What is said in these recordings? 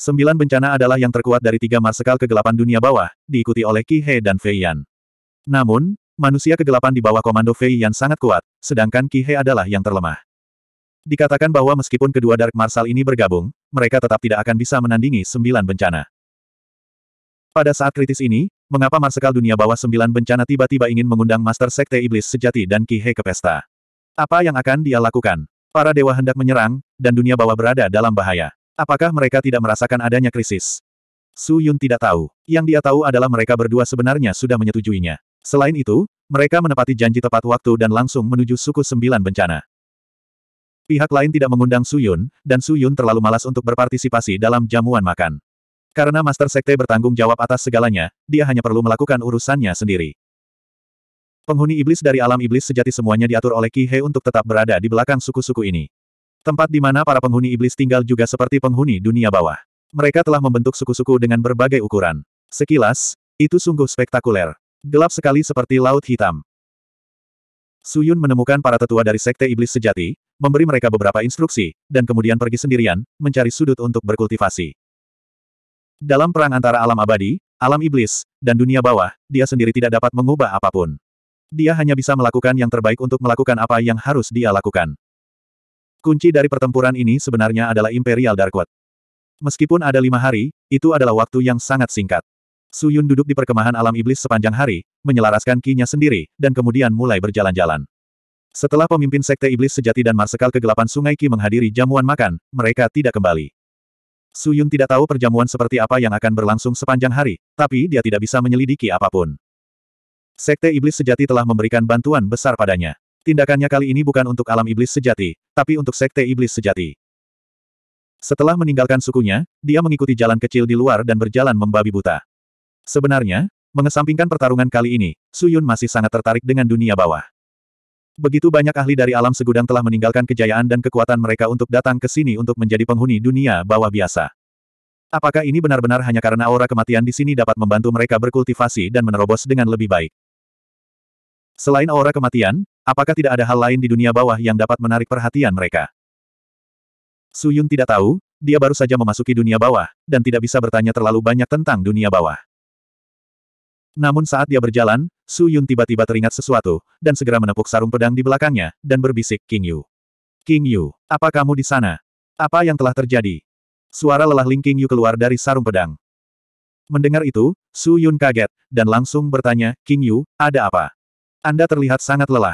Sembilan bencana adalah yang terkuat dari tiga marsekal kegelapan dunia bawah, diikuti oleh Qi He dan Fei Yan. Namun, manusia kegelapan di bawah komando Fei Yan sangat kuat, sedangkan Qi He adalah yang terlemah. Dikatakan bahwa meskipun kedua Dark Marshal ini bergabung, mereka tetap tidak akan bisa menandingi sembilan bencana. Pada saat kritis ini, mengapa Marsekal Dunia Bawah Sembilan Bencana tiba-tiba ingin mengundang Master Sekte Iblis Sejati dan Ki He ke pesta? Apa yang akan dia lakukan? Para dewa hendak menyerang, dan dunia bawah berada dalam bahaya. Apakah mereka tidak merasakan adanya krisis? Su Yun tidak tahu. Yang dia tahu adalah mereka berdua sebenarnya sudah menyetujuinya. Selain itu, mereka menepati janji tepat waktu dan langsung menuju suku sembilan bencana. Pihak lain tidak mengundang Su Yun, dan Su Yun terlalu malas untuk berpartisipasi dalam jamuan makan. Karena Master Sekte bertanggung jawab atas segalanya, dia hanya perlu melakukan urusannya sendiri. Penghuni iblis dari alam iblis sejati semuanya diatur oleh Ki He untuk tetap berada di belakang suku-suku ini. Tempat di mana para penghuni iblis tinggal juga seperti penghuni dunia bawah. Mereka telah membentuk suku-suku dengan berbagai ukuran. Sekilas, itu sungguh spektakuler. Gelap sekali seperti laut hitam. Suyun menemukan para tetua dari sekte iblis sejati, memberi mereka beberapa instruksi, dan kemudian pergi sendirian, mencari sudut untuk berkultivasi. Dalam perang antara alam abadi, alam iblis, dan dunia bawah, dia sendiri tidak dapat mengubah apapun. Dia hanya bisa melakukan yang terbaik untuk melakukan apa yang harus dia lakukan. Kunci dari pertempuran ini sebenarnya adalah Imperial Darkwood. Meskipun ada lima hari, itu adalah waktu yang sangat singkat. Su Yun duduk di perkemahan alam iblis sepanjang hari, menyelaraskan kinya sendiri, dan kemudian mulai berjalan-jalan. Setelah pemimpin sekte iblis sejati dan marsekal kegelapan sungai Ki menghadiri jamuan makan, mereka tidak kembali. Su Yun tidak tahu perjamuan seperti apa yang akan berlangsung sepanjang hari, tapi dia tidak bisa menyelidiki apapun. Sekte iblis sejati telah memberikan bantuan besar padanya. Tindakannya kali ini bukan untuk alam iblis sejati, tapi untuk sekte iblis sejati. Setelah meninggalkan sukunya, dia mengikuti jalan kecil di luar dan berjalan membabi buta. Sebenarnya, mengesampingkan pertarungan kali ini, Suyun masih sangat tertarik dengan dunia bawah. Begitu banyak ahli dari alam segudang telah meninggalkan kejayaan dan kekuatan mereka untuk datang ke sini untuk menjadi penghuni dunia bawah biasa. Apakah ini benar-benar hanya karena aura kematian di sini dapat membantu mereka berkultivasi dan menerobos dengan lebih baik? Selain aura kematian, apakah tidak ada hal lain di dunia bawah yang dapat menarik perhatian mereka? Su Yun tidak tahu, dia baru saja memasuki dunia bawah, dan tidak bisa bertanya terlalu banyak tentang dunia bawah. Namun saat dia berjalan, Su Yun tiba-tiba teringat sesuatu, dan segera menepuk sarung pedang di belakangnya, dan berbisik, King Yu. King Yu, apa kamu di sana? Apa yang telah terjadi? Suara lelah Ling King Yu keluar dari sarung pedang. Mendengar itu, Su Yun kaget, dan langsung bertanya, King Yu, ada apa? Anda terlihat sangat lelah.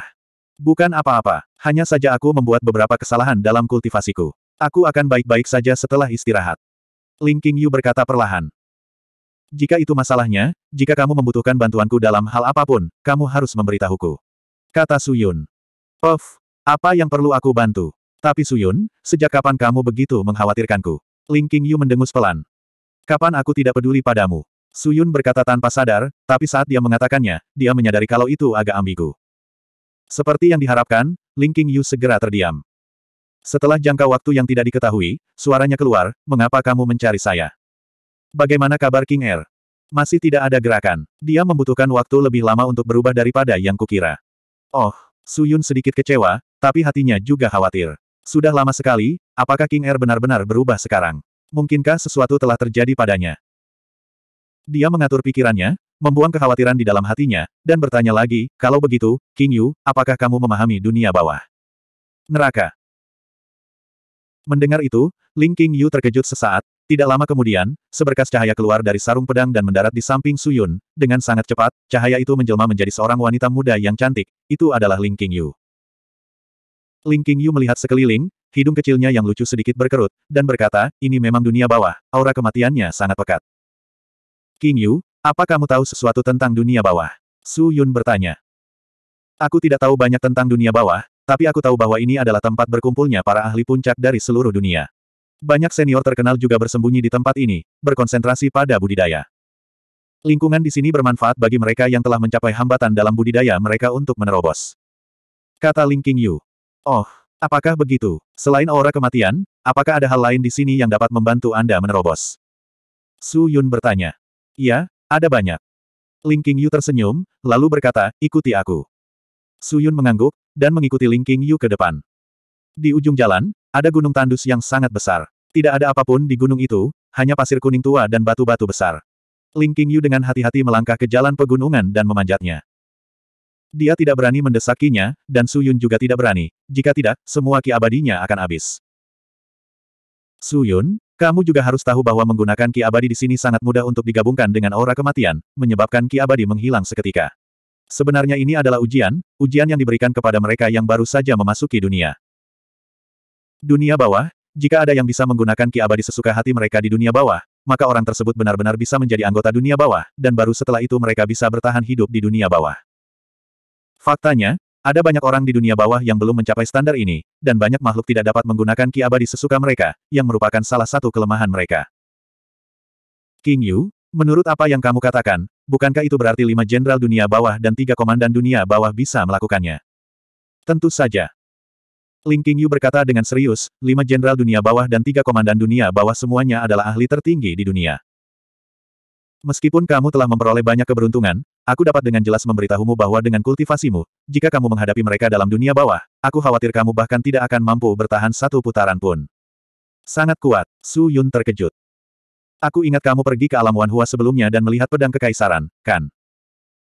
Bukan apa-apa, hanya saja aku membuat beberapa kesalahan dalam kultivasiku. Aku akan baik-baik saja setelah istirahat. Ling King berkata perlahan. Jika itu masalahnya, jika kamu membutuhkan bantuanku dalam hal apapun, kamu harus memberitahuku. Kata Suyun. Of, apa yang perlu aku bantu? Tapi Suyun, sejak kapan kamu begitu mengkhawatirkanku? Ling King mendengus pelan. Kapan aku tidak peduli padamu? Suyun berkata tanpa sadar, tapi saat dia mengatakannya, dia menyadari kalau itu agak ambigu. Seperti yang diharapkan, Ling King Yu segera terdiam. Setelah jangka waktu yang tidak diketahui, suaranya keluar, mengapa kamu mencari saya? Bagaimana kabar King Er? Masih tidak ada gerakan. Dia membutuhkan waktu lebih lama untuk berubah daripada yang kukira. Oh, Suyun sedikit kecewa, tapi hatinya juga khawatir. Sudah lama sekali, apakah King Er benar-benar berubah sekarang? Mungkinkah sesuatu telah terjadi padanya? Dia mengatur pikirannya, membuang kekhawatiran di dalam hatinya, dan bertanya lagi, kalau begitu, King Yu, apakah kamu memahami dunia bawah? Neraka. Mendengar itu, Ling King Yu terkejut sesaat, tidak lama kemudian, seberkas cahaya keluar dari sarung pedang dan mendarat di samping Suyun, dengan sangat cepat, cahaya itu menjelma menjadi seorang wanita muda yang cantik, itu adalah Ling King Yu. Ling King Yu melihat sekeliling, hidung kecilnya yang lucu sedikit berkerut, dan berkata, ini memang dunia bawah, aura kematiannya sangat pekat. King Yu, apa kamu tahu sesuatu tentang dunia bawah? Su Yun bertanya. Aku tidak tahu banyak tentang dunia bawah, tapi aku tahu bahwa ini adalah tempat berkumpulnya para ahli puncak dari seluruh dunia. Banyak senior terkenal juga bersembunyi di tempat ini, berkonsentrasi pada budidaya. Lingkungan di sini bermanfaat bagi mereka yang telah mencapai hambatan dalam budidaya mereka untuk menerobos. Kata Ling King Yu. Oh, apakah begitu? Selain aura kematian, apakah ada hal lain di sini yang dapat membantu Anda menerobos? Su Yun bertanya. Iya, ada banyak. Ling King Yu tersenyum, lalu berkata, ikuti aku. Su Yun mengangguk, dan mengikuti Ling King Yu ke depan. Di ujung jalan, ada gunung tandus yang sangat besar. Tidak ada apapun di gunung itu, hanya pasir kuning tua dan batu-batu besar. Ling King Yu dengan hati-hati melangkah ke jalan pegunungan dan memanjatnya. Dia tidak berani mendesakinya, dan Su Yun juga tidak berani. Jika tidak, semua ki abadinya akan habis. Suyun, kamu juga harus tahu bahwa menggunakan ki abadi di sini sangat mudah untuk digabungkan dengan aura kematian, menyebabkan ki abadi menghilang seketika. Sebenarnya ini adalah ujian, ujian yang diberikan kepada mereka yang baru saja memasuki dunia. Dunia bawah, jika ada yang bisa menggunakan ki abadi sesuka hati mereka di dunia bawah, maka orang tersebut benar-benar bisa menjadi anggota dunia bawah, dan baru setelah itu mereka bisa bertahan hidup di dunia bawah. Faktanya, ada banyak orang di dunia bawah yang belum mencapai standar ini, dan banyak makhluk tidak dapat menggunakan ki abadi sesuka mereka, yang merupakan salah satu kelemahan mereka. King Yu, menurut apa yang kamu katakan, bukankah itu berarti lima jenderal dunia bawah dan tiga komandan dunia bawah bisa melakukannya? Tentu saja. Ling King Yu berkata dengan serius, lima jenderal dunia bawah dan tiga komandan dunia bawah semuanya adalah ahli tertinggi di dunia. Meskipun kamu telah memperoleh banyak keberuntungan, Aku dapat dengan jelas memberitahumu bahwa dengan kultivasimu, jika kamu menghadapi mereka dalam dunia bawah, aku khawatir kamu bahkan tidak akan mampu bertahan satu putaran pun. Sangat kuat, Su Yun terkejut. Aku ingat kamu pergi ke alam Wanhua sebelumnya dan melihat pedang kekaisaran, kan?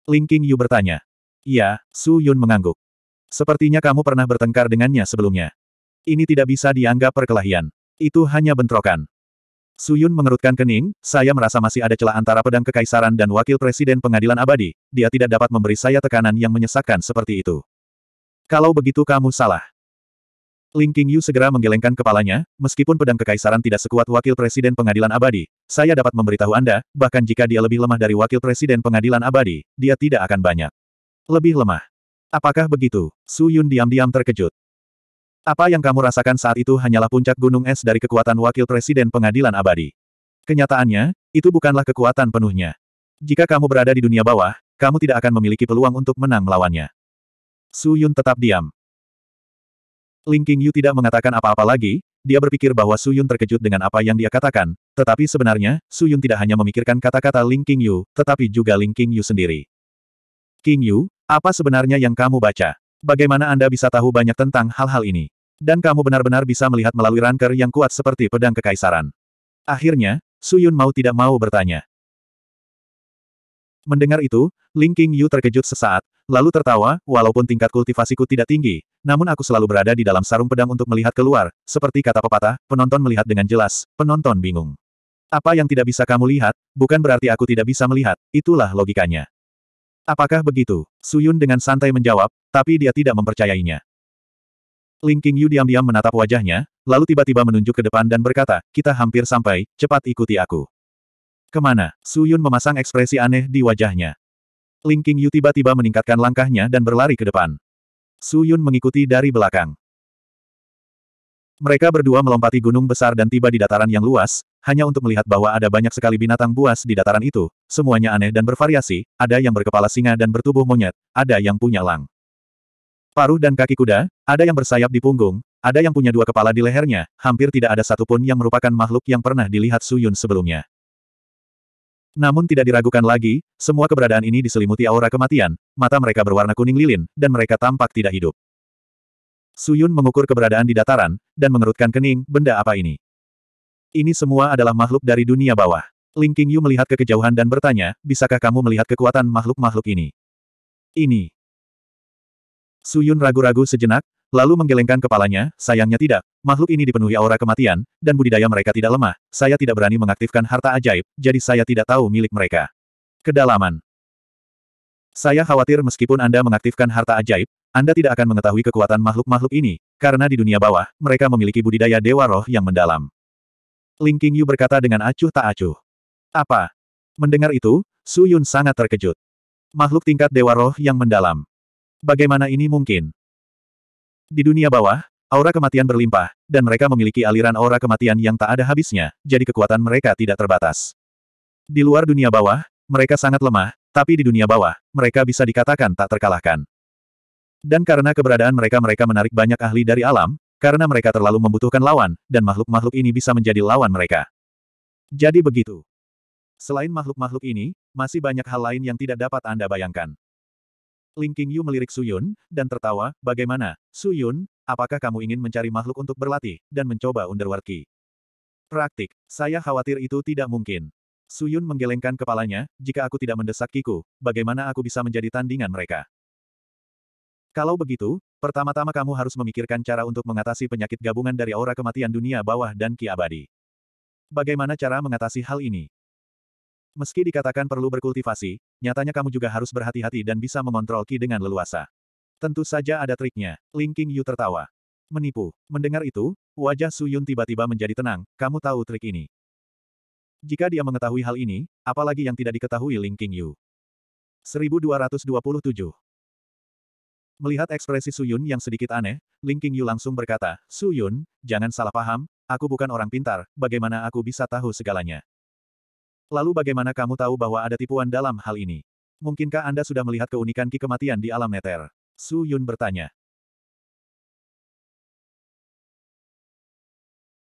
Ling King Yu bertanya. Iya, Su Yun mengangguk. Sepertinya kamu pernah bertengkar dengannya sebelumnya. Ini tidak bisa dianggap perkelahian. Itu hanya bentrokan. Suyun mengerutkan kening, saya merasa masih ada celah antara pedang kekaisaran dan wakil presiden pengadilan abadi, dia tidak dapat memberi saya tekanan yang menyesakkan seperti itu. Kalau begitu kamu salah. Ling Qingyu segera menggelengkan kepalanya, meskipun pedang kekaisaran tidak sekuat wakil presiden pengadilan abadi, saya dapat memberitahu Anda, bahkan jika dia lebih lemah dari wakil presiden pengadilan abadi, dia tidak akan banyak. Lebih lemah. Apakah begitu? Su Yun diam-diam terkejut. Apa yang kamu rasakan saat itu hanyalah puncak gunung es dari kekuatan wakil presiden pengadilan abadi. Kenyataannya, itu bukanlah kekuatan penuhnya. Jika kamu berada di dunia bawah, kamu tidak akan memiliki peluang untuk menang melawannya. Su Yun tetap diam. Ling King Yu tidak mengatakan apa-apa lagi, dia berpikir bahwa Su Yun terkejut dengan apa yang dia katakan, tetapi sebenarnya, Su Yun tidak hanya memikirkan kata-kata Ling King Yu, tetapi juga Ling King Yu sendiri. King Yu, apa sebenarnya yang kamu baca? Bagaimana Anda bisa tahu banyak tentang hal-hal ini? Dan kamu benar-benar bisa melihat melalui ranker yang kuat seperti pedang kekaisaran. Akhirnya, Suyun mau tidak mau bertanya. Mendengar itu, Ling King Yu terkejut sesaat, lalu tertawa, walaupun tingkat kultivasiku tidak tinggi, namun aku selalu berada di dalam sarung pedang untuk melihat keluar, seperti kata pepatah, penonton melihat dengan jelas, penonton bingung. Apa yang tidak bisa kamu lihat, bukan berarti aku tidak bisa melihat, itulah logikanya. Apakah begitu? Suyun dengan santai menjawab, tapi dia tidak mempercayainya. Ling Qingyu diam-diam menatap wajahnya, lalu tiba-tiba menunjuk ke depan dan berkata, kita hampir sampai, cepat ikuti aku. Kemana? Suyun memasang ekspresi aneh di wajahnya. Ling Qingyu tiba-tiba meningkatkan langkahnya dan berlari ke depan. Suyun mengikuti dari belakang. Mereka berdua melompati gunung besar dan tiba di dataran yang luas, hanya untuk melihat bahwa ada banyak sekali binatang buas di dataran itu, semuanya aneh dan bervariasi, ada yang berkepala singa dan bertubuh monyet, ada yang punya lang. Paruh dan kaki kuda, ada yang bersayap di punggung, ada yang punya dua kepala di lehernya, hampir tidak ada satupun yang merupakan makhluk yang pernah dilihat Suyun sebelumnya. Namun tidak diragukan lagi, semua keberadaan ini diselimuti aura kematian, mata mereka berwarna kuning lilin, dan mereka tampak tidak hidup. Suyun mengukur keberadaan di dataran, dan mengerutkan kening, benda apa ini? Ini semua adalah makhluk dari dunia bawah. Ling Qingyu melihat ke kejauhan dan bertanya, bisakah kamu melihat kekuatan makhluk-makhluk ini? Ini. Suyun ragu-ragu sejenak, lalu menggelengkan kepalanya, sayangnya tidak, makhluk ini dipenuhi aura kematian, dan budidaya mereka tidak lemah, saya tidak berani mengaktifkan harta ajaib, jadi saya tidak tahu milik mereka. Kedalaman. Saya khawatir meskipun Anda mengaktifkan harta ajaib, anda tidak akan mengetahui kekuatan makhluk-makhluk ini, karena di dunia bawah, mereka memiliki budidaya dewa roh yang mendalam. Ling Qingyu berkata dengan acuh tak acuh. Apa? Mendengar itu, Su Yun sangat terkejut. Makhluk tingkat dewa roh yang mendalam. Bagaimana ini mungkin? Di dunia bawah, aura kematian berlimpah, dan mereka memiliki aliran aura kematian yang tak ada habisnya, jadi kekuatan mereka tidak terbatas. Di luar dunia bawah, mereka sangat lemah, tapi di dunia bawah, mereka bisa dikatakan tak terkalahkan. Dan karena keberadaan mereka mereka menarik banyak ahli dari alam, karena mereka terlalu membutuhkan lawan, dan makhluk-makhluk ini bisa menjadi lawan mereka. Jadi begitu. Selain makhluk-makhluk ini, masih banyak hal lain yang tidak dapat Anda bayangkan. Ling Qingyu melirik Suyun, dan tertawa, bagaimana, Suyun, apakah kamu ingin mencari makhluk untuk berlatih, dan mencoba Underworld Key? Praktik, saya khawatir itu tidak mungkin. Suyun menggelengkan kepalanya, jika aku tidak mendesak Kiku, bagaimana aku bisa menjadi tandingan mereka? Kalau begitu, pertama-tama kamu harus memikirkan cara untuk mengatasi penyakit gabungan dari aura kematian dunia bawah dan ki abadi. Bagaimana cara mengatasi hal ini? Meski dikatakan perlu berkultivasi, nyatanya kamu juga harus berhati-hati dan bisa mengontrol ki dengan leluasa. Tentu saja ada triknya. Ling King Yu tertawa. Menipu. Mendengar itu, wajah Su Yun tiba-tiba menjadi tenang, kamu tahu trik ini. Jika dia mengetahui hal ini, apalagi yang tidak diketahui Ling King Yu. 1227 Melihat ekspresi Suyun yang sedikit aneh, Ling Qingyu langsung berkata, Suyun, jangan salah paham, aku bukan orang pintar, bagaimana aku bisa tahu segalanya? Lalu bagaimana kamu tahu bahwa ada tipuan dalam hal ini? Mungkinkah Anda sudah melihat keunikan Ki kematian di alam neter? Su Yun bertanya.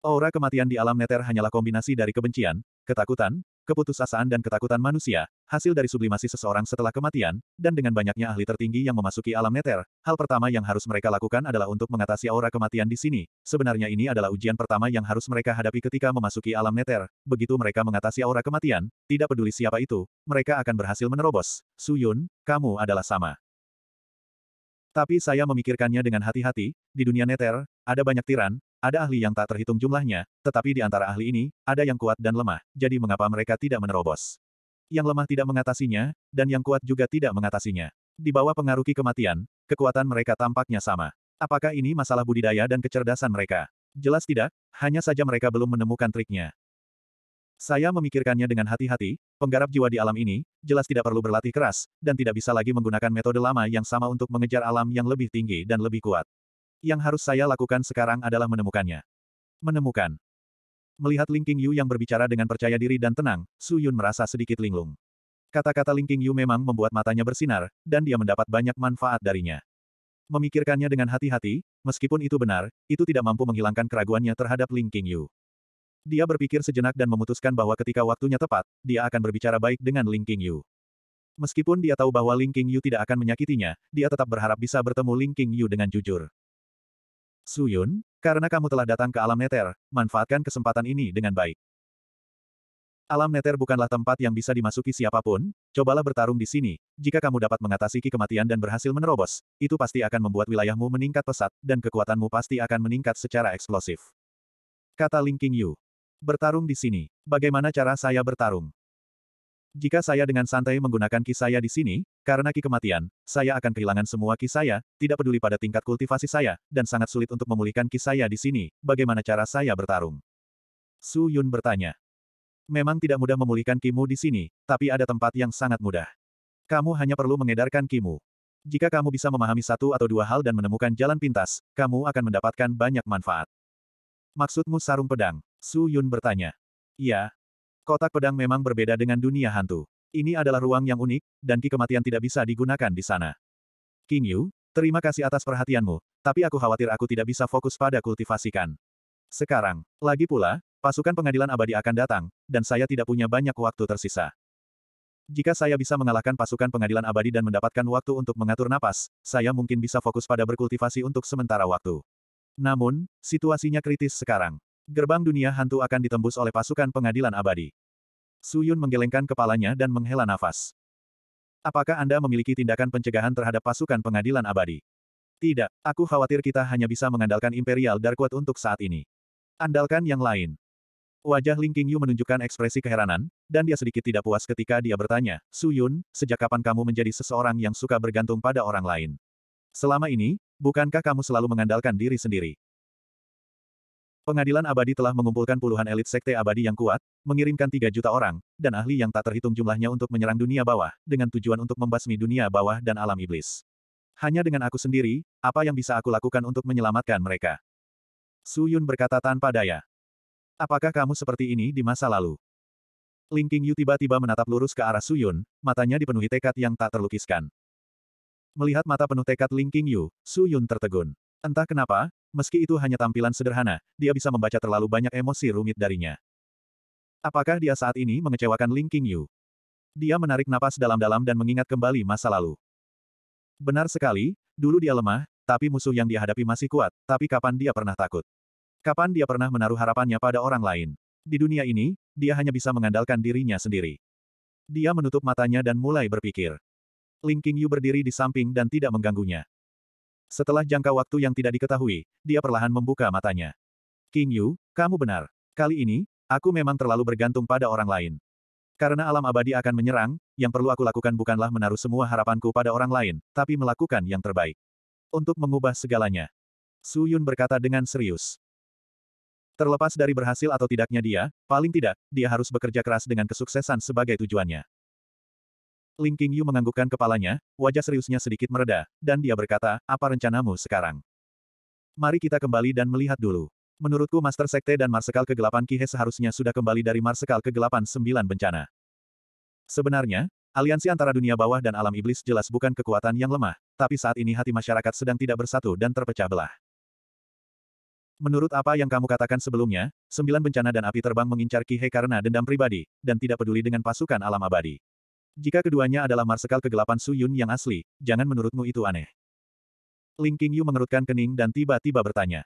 Aura kematian di alam neter hanyalah kombinasi dari kebencian, ketakutan, keputusasaan dan ketakutan manusia, hasil dari sublimasi seseorang setelah kematian, dan dengan banyaknya ahli tertinggi yang memasuki alam neter, hal pertama yang harus mereka lakukan adalah untuk mengatasi aura kematian di sini. Sebenarnya ini adalah ujian pertama yang harus mereka hadapi ketika memasuki alam neter. Begitu mereka mengatasi aura kematian, tidak peduli siapa itu, mereka akan berhasil menerobos. Suyun, kamu adalah sama. Tapi saya memikirkannya dengan hati-hati, di dunia neter, ada banyak tiran, ada ahli yang tak terhitung jumlahnya, tetapi di antara ahli ini, ada yang kuat dan lemah, jadi mengapa mereka tidak menerobos? Yang lemah tidak mengatasinya, dan yang kuat juga tidak mengatasinya. Di bawah pengaruh kematian, kekuatan mereka tampaknya sama. Apakah ini masalah budidaya dan kecerdasan mereka? Jelas tidak, hanya saja mereka belum menemukan triknya. Saya memikirkannya dengan hati-hati, penggarap jiwa di alam ini, jelas tidak perlu berlatih keras, dan tidak bisa lagi menggunakan metode lama yang sama untuk mengejar alam yang lebih tinggi dan lebih kuat. Yang harus saya lakukan sekarang adalah menemukannya. Menemukan. Melihat Ling Yu yang berbicara dengan percaya diri dan tenang, Su Yun merasa sedikit linglung. Kata-kata Ling Yu memang membuat matanya bersinar, dan dia mendapat banyak manfaat darinya. Memikirkannya dengan hati-hati, meskipun itu benar, itu tidak mampu menghilangkan keraguannya terhadap Ling Yu. Dia berpikir sejenak dan memutuskan bahwa ketika waktunya tepat, dia akan berbicara baik dengan Ling Yu. Meskipun dia tahu bahwa Ling Yu tidak akan menyakitinya, dia tetap berharap bisa bertemu Ling Yu dengan jujur. Su Yun, karena kamu telah datang ke alam neter, manfaatkan kesempatan ini dengan baik. Alam neter bukanlah tempat yang bisa dimasuki siapapun, cobalah bertarung di sini, jika kamu dapat mengatasi ki kematian dan berhasil menerobos, itu pasti akan membuat wilayahmu meningkat pesat, dan kekuatanmu pasti akan meningkat secara eksplosif. Kata Ling King Yu. Bertarung di sini. Bagaimana cara saya bertarung? Jika saya dengan santai menggunakan ki saya di sini, karena ki kematian, saya akan kehilangan semua ki saya, tidak peduli pada tingkat kultivasi saya, dan sangat sulit untuk memulihkan ki saya di sini, bagaimana cara saya bertarung? Su Yun bertanya. Memang tidak mudah memulihkan kimu di sini, tapi ada tempat yang sangat mudah. Kamu hanya perlu mengedarkan kimu. Jika kamu bisa memahami satu atau dua hal dan menemukan jalan pintas, kamu akan mendapatkan banyak manfaat. Maksudmu sarung pedang? Su Yun bertanya. Ya. Kotak pedang memang berbeda dengan dunia hantu. Ini adalah ruang yang unik, dan ki kematian tidak bisa digunakan di sana. King Yu, terima kasih atas perhatianmu, tapi aku khawatir aku tidak bisa fokus pada kultivasikan. Sekarang, lagi pula, pasukan pengadilan abadi akan datang, dan saya tidak punya banyak waktu tersisa. Jika saya bisa mengalahkan pasukan pengadilan abadi dan mendapatkan waktu untuk mengatur napas, saya mungkin bisa fokus pada berkultivasi untuk sementara waktu. Namun, situasinya kritis sekarang gerbang dunia hantu akan ditembus oleh pasukan pengadilan abadi. Suyun menggelengkan kepalanya dan menghela nafas. Apakah Anda memiliki tindakan pencegahan terhadap pasukan pengadilan abadi? Tidak, aku khawatir kita hanya bisa mengandalkan Imperial Darkwood untuk saat ini. Andalkan yang lain. Wajah Ling Qingyu menunjukkan ekspresi keheranan, dan dia sedikit tidak puas ketika dia bertanya, Suyun, sejak kapan kamu menjadi seseorang yang suka bergantung pada orang lain? Selama ini, bukankah kamu selalu mengandalkan diri sendiri? Pengadilan abadi telah mengumpulkan puluhan elit sekte abadi yang kuat, mengirimkan 3 juta orang, dan ahli yang tak terhitung jumlahnya untuk menyerang dunia bawah, dengan tujuan untuk membasmi dunia bawah dan alam iblis. Hanya dengan aku sendiri, apa yang bisa aku lakukan untuk menyelamatkan mereka? Su Yun berkata tanpa daya. Apakah kamu seperti ini di masa lalu? Ling King Yu tiba-tiba menatap lurus ke arah Su Yun, matanya dipenuhi tekad yang tak terlukiskan. Melihat mata penuh tekad Ling King Yu, Su Yun tertegun. Entah kenapa, meski itu hanya tampilan sederhana, dia bisa membaca terlalu banyak emosi rumit darinya. Apakah dia saat ini mengecewakan Ling King Dia menarik napas dalam-dalam dan mengingat kembali masa lalu. Benar sekali, dulu dia lemah, tapi musuh yang dia hadapi masih kuat, tapi kapan dia pernah takut? Kapan dia pernah menaruh harapannya pada orang lain? Di dunia ini, dia hanya bisa mengandalkan dirinya sendiri. Dia menutup matanya dan mulai berpikir. Ling Qingyu berdiri di samping dan tidak mengganggunya. Setelah jangka waktu yang tidak diketahui, dia perlahan membuka matanya. King Yu, kamu benar. Kali ini, aku memang terlalu bergantung pada orang lain. Karena alam abadi akan menyerang, yang perlu aku lakukan bukanlah menaruh semua harapanku pada orang lain, tapi melakukan yang terbaik. Untuk mengubah segalanya. Su Yun berkata dengan serius. Terlepas dari berhasil atau tidaknya dia, paling tidak, dia harus bekerja keras dengan kesuksesan sebagai tujuannya. Ling Qingyu menganggukkan kepalanya, wajah seriusnya sedikit mereda, dan dia berkata, apa rencanamu sekarang? Mari kita kembali dan melihat dulu. Menurutku Master Sekte dan Marsekal Kegelapan Kihe seharusnya sudah kembali dari Marsekal Kegelapan Sembilan Bencana. Sebenarnya, aliansi antara dunia bawah dan alam iblis jelas bukan kekuatan yang lemah, tapi saat ini hati masyarakat sedang tidak bersatu dan terpecah belah. Menurut apa yang kamu katakan sebelumnya, sembilan bencana dan api terbang mengincar Kihe karena dendam pribadi, dan tidak peduli dengan pasukan alam abadi. Jika keduanya adalah marsekal kegelapan Su Yun yang asli, jangan menurutmu itu aneh. Ling Qingyu mengerutkan kening dan tiba-tiba bertanya.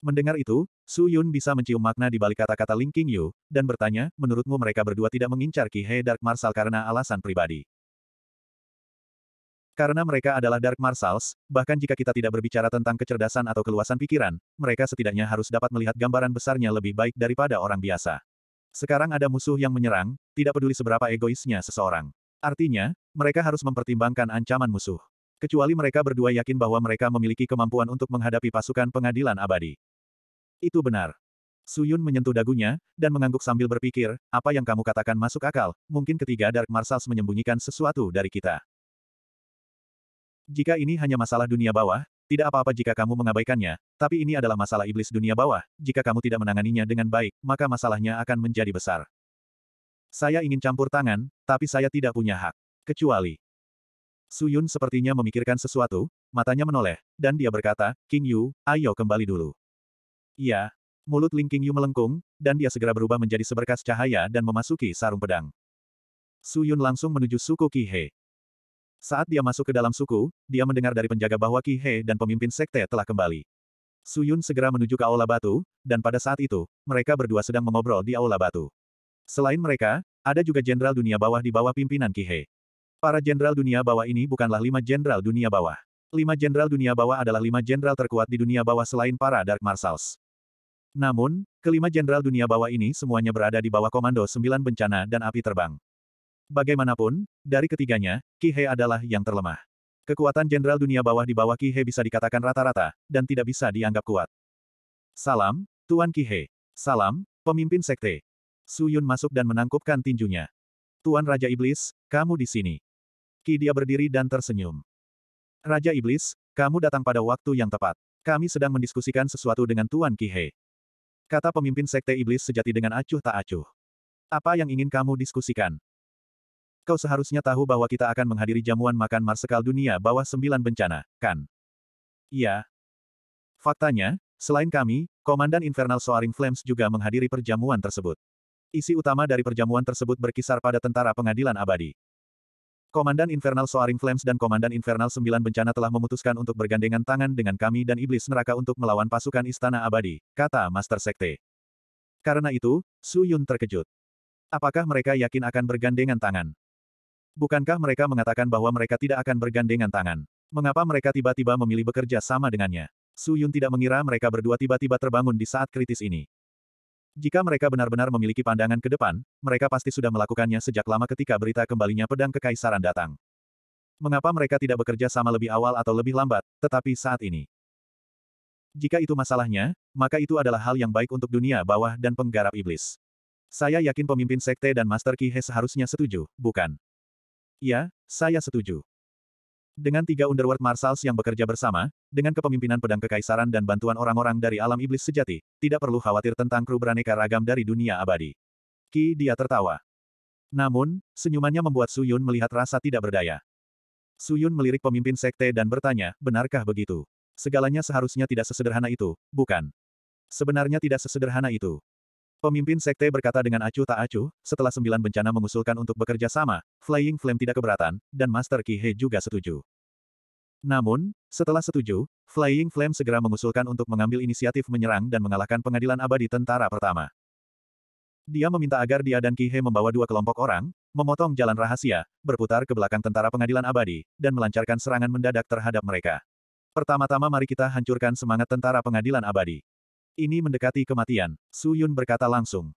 Mendengar itu, Su Yun bisa mencium makna di balik kata-kata Ling Qingyu, dan bertanya, menurutmu mereka berdua tidak mengincar Ki He Dark Marshal karena alasan pribadi. Karena mereka adalah Dark Marshals, bahkan jika kita tidak berbicara tentang kecerdasan atau keluasan pikiran, mereka setidaknya harus dapat melihat gambaran besarnya lebih baik daripada orang biasa. Sekarang ada musuh yang menyerang, tidak peduli seberapa egoisnya seseorang. Artinya, mereka harus mempertimbangkan ancaman musuh. Kecuali mereka berdua yakin bahwa mereka memiliki kemampuan untuk menghadapi pasukan pengadilan abadi. Itu benar. Suyun menyentuh dagunya, dan mengangguk sambil berpikir, apa yang kamu katakan masuk akal, mungkin ketiga Dark Marsals menyembunyikan sesuatu dari kita. Jika ini hanya masalah dunia bawah, tidak apa-apa jika kamu mengabaikannya, tapi ini adalah masalah iblis dunia bawah, jika kamu tidak menanganinya dengan baik, maka masalahnya akan menjadi besar. Saya ingin campur tangan, tapi saya tidak punya hak. Kecuali. Suyun sepertinya memikirkan sesuatu, matanya menoleh, dan dia berkata, King Yu, ayo kembali dulu. Iya. Mulut Ling King Yu melengkung, dan dia segera berubah menjadi seberkas cahaya dan memasuki sarung pedang. Suyun langsung menuju suku Kihei. Saat dia masuk ke dalam suku, dia mendengar dari penjaga bahwa Ki He dan pemimpin sekte telah kembali. Su Yun segera menuju ke Aula Batu, dan pada saat itu, mereka berdua sedang mengobrol di Aula Batu. Selain mereka, ada juga jenderal dunia bawah di bawah pimpinan Ki He. Para jenderal dunia bawah ini bukanlah lima jenderal dunia bawah. Lima jenderal dunia bawah adalah lima jenderal terkuat di dunia bawah selain para Dark Marshals. Namun, kelima jenderal dunia bawah ini semuanya berada di bawah komando sembilan bencana dan api terbang. Bagaimanapun, dari ketiganya, Ki He adalah yang terlemah. Kekuatan jenderal dunia bawah di bawah Ki He bisa dikatakan rata-rata, dan tidak bisa dianggap kuat. Salam, Tuan Ki He. Salam, pemimpin sekte. Su Yun masuk dan menangkupkan tinjunya. Tuan Raja Iblis, kamu di sini. Ki dia berdiri dan tersenyum. Raja Iblis, kamu datang pada waktu yang tepat. Kami sedang mendiskusikan sesuatu dengan Tuan Ki He. Kata pemimpin sekte Iblis sejati dengan acuh tak acuh. Apa yang ingin kamu diskusikan? Kau seharusnya tahu bahwa kita akan menghadiri jamuan makan Marsekal Dunia bawah sembilan bencana, kan? Iya. Faktanya, selain kami, Komandan Infernal Soaring Flames juga menghadiri perjamuan tersebut. Isi utama dari perjamuan tersebut berkisar pada tentara pengadilan abadi. Komandan Infernal Soaring Flames dan Komandan Infernal Sembilan Bencana telah memutuskan untuk bergandengan tangan dengan kami dan Iblis Neraka untuk melawan pasukan Istana Abadi, kata Master Sekte. Karena itu, Su Yun terkejut. Apakah mereka yakin akan bergandengan tangan? Bukankah mereka mengatakan bahwa mereka tidak akan bergandengan tangan? Mengapa mereka tiba-tiba memilih bekerja sama dengannya? Su Yun tidak mengira mereka berdua tiba-tiba terbangun di saat kritis ini. Jika mereka benar-benar memiliki pandangan ke depan, mereka pasti sudah melakukannya sejak lama ketika berita kembalinya pedang kekaisaran datang. Mengapa mereka tidak bekerja sama lebih awal atau lebih lambat, tetapi saat ini? Jika itu masalahnya, maka itu adalah hal yang baik untuk dunia bawah dan penggarap iblis. Saya yakin pemimpin sekte dan Master Ki He seharusnya setuju, bukan? Ya, saya setuju. Dengan tiga Underworld Marshals yang bekerja bersama, dengan kepemimpinan pedang kekaisaran dan bantuan orang-orang dari alam iblis sejati, tidak perlu khawatir tentang kru beraneka ragam dari dunia abadi. Ki dia tertawa. Namun, senyumannya membuat Suyun melihat rasa tidak berdaya. Suyun melirik pemimpin sekte dan bertanya, benarkah begitu? Segalanya seharusnya tidak sesederhana itu, bukan? Sebenarnya tidak sesederhana itu. Pemimpin sekte berkata dengan acuh tak acuh, setelah sembilan bencana mengusulkan untuk bekerja sama, Flying Flame tidak keberatan, dan Master Ki Kihe juga setuju. Namun, setelah setuju, Flying Flame segera mengusulkan untuk mengambil inisiatif menyerang dan mengalahkan pengadilan abadi tentara pertama. Dia meminta agar dia dan Ki Kihe membawa dua kelompok orang, memotong jalan rahasia, berputar ke belakang tentara pengadilan abadi, dan melancarkan serangan mendadak terhadap mereka. Pertama-tama mari kita hancurkan semangat tentara pengadilan abadi. Ini mendekati kematian, Su Yun berkata langsung.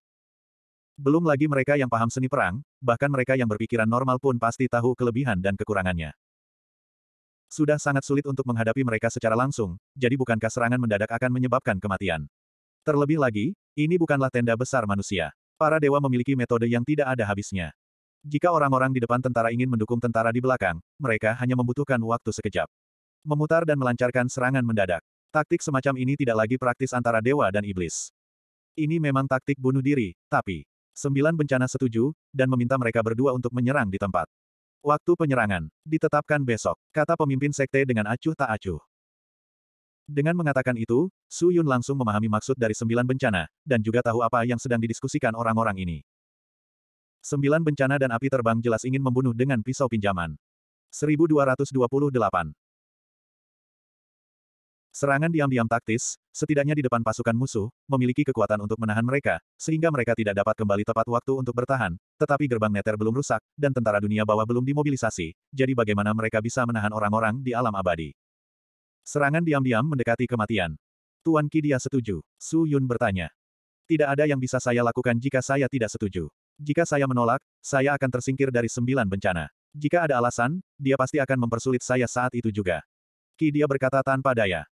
Belum lagi mereka yang paham seni perang, bahkan mereka yang berpikiran normal pun pasti tahu kelebihan dan kekurangannya. Sudah sangat sulit untuk menghadapi mereka secara langsung, jadi bukankah serangan mendadak akan menyebabkan kematian? Terlebih lagi, ini bukanlah tenda besar manusia. Para dewa memiliki metode yang tidak ada habisnya. Jika orang-orang di depan tentara ingin mendukung tentara di belakang, mereka hanya membutuhkan waktu sekejap. Memutar dan melancarkan serangan mendadak. Taktik semacam ini tidak lagi praktis antara dewa dan iblis. Ini memang taktik bunuh diri, tapi sembilan bencana setuju dan meminta mereka berdua untuk menyerang di tempat. Waktu penyerangan ditetapkan besok, kata pemimpin sekte dengan acuh tak acuh. Dengan mengatakan itu, Su Yun langsung memahami maksud dari sembilan bencana dan juga tahu apa yang sedang didiskusikan orang-orang ini. Sembilan bencana dan api terbang jelas ingin membunuh dengan pisau pinjaman. 1228 Serangan diam-diam taktis, setidaknya di depan pasukan musuh, memiliki kekuatan untuk menahan mereka, sehingga mereka tidak dapat kembali tepat waktu untuk bertahan, tetapi gerbang neter belum rusak, dan tentara dunia bawah belum dimobilisasi, jadi bagaimana mereka bisa menahan orang-orang di alam abadi? Serangan diam-diam mendekati kematian. Tuan Ki dia setuju. Su Yun bertanya. Tidak ada yang bisa saya lakukan jika saya tidak setuju. Jika saya menolak, saya akan tersingkir dari sembilan bencana. Jika ada alasan, dia pasti akan mempersulit saya saat itu juga. Ki dia berkata tanpa daya.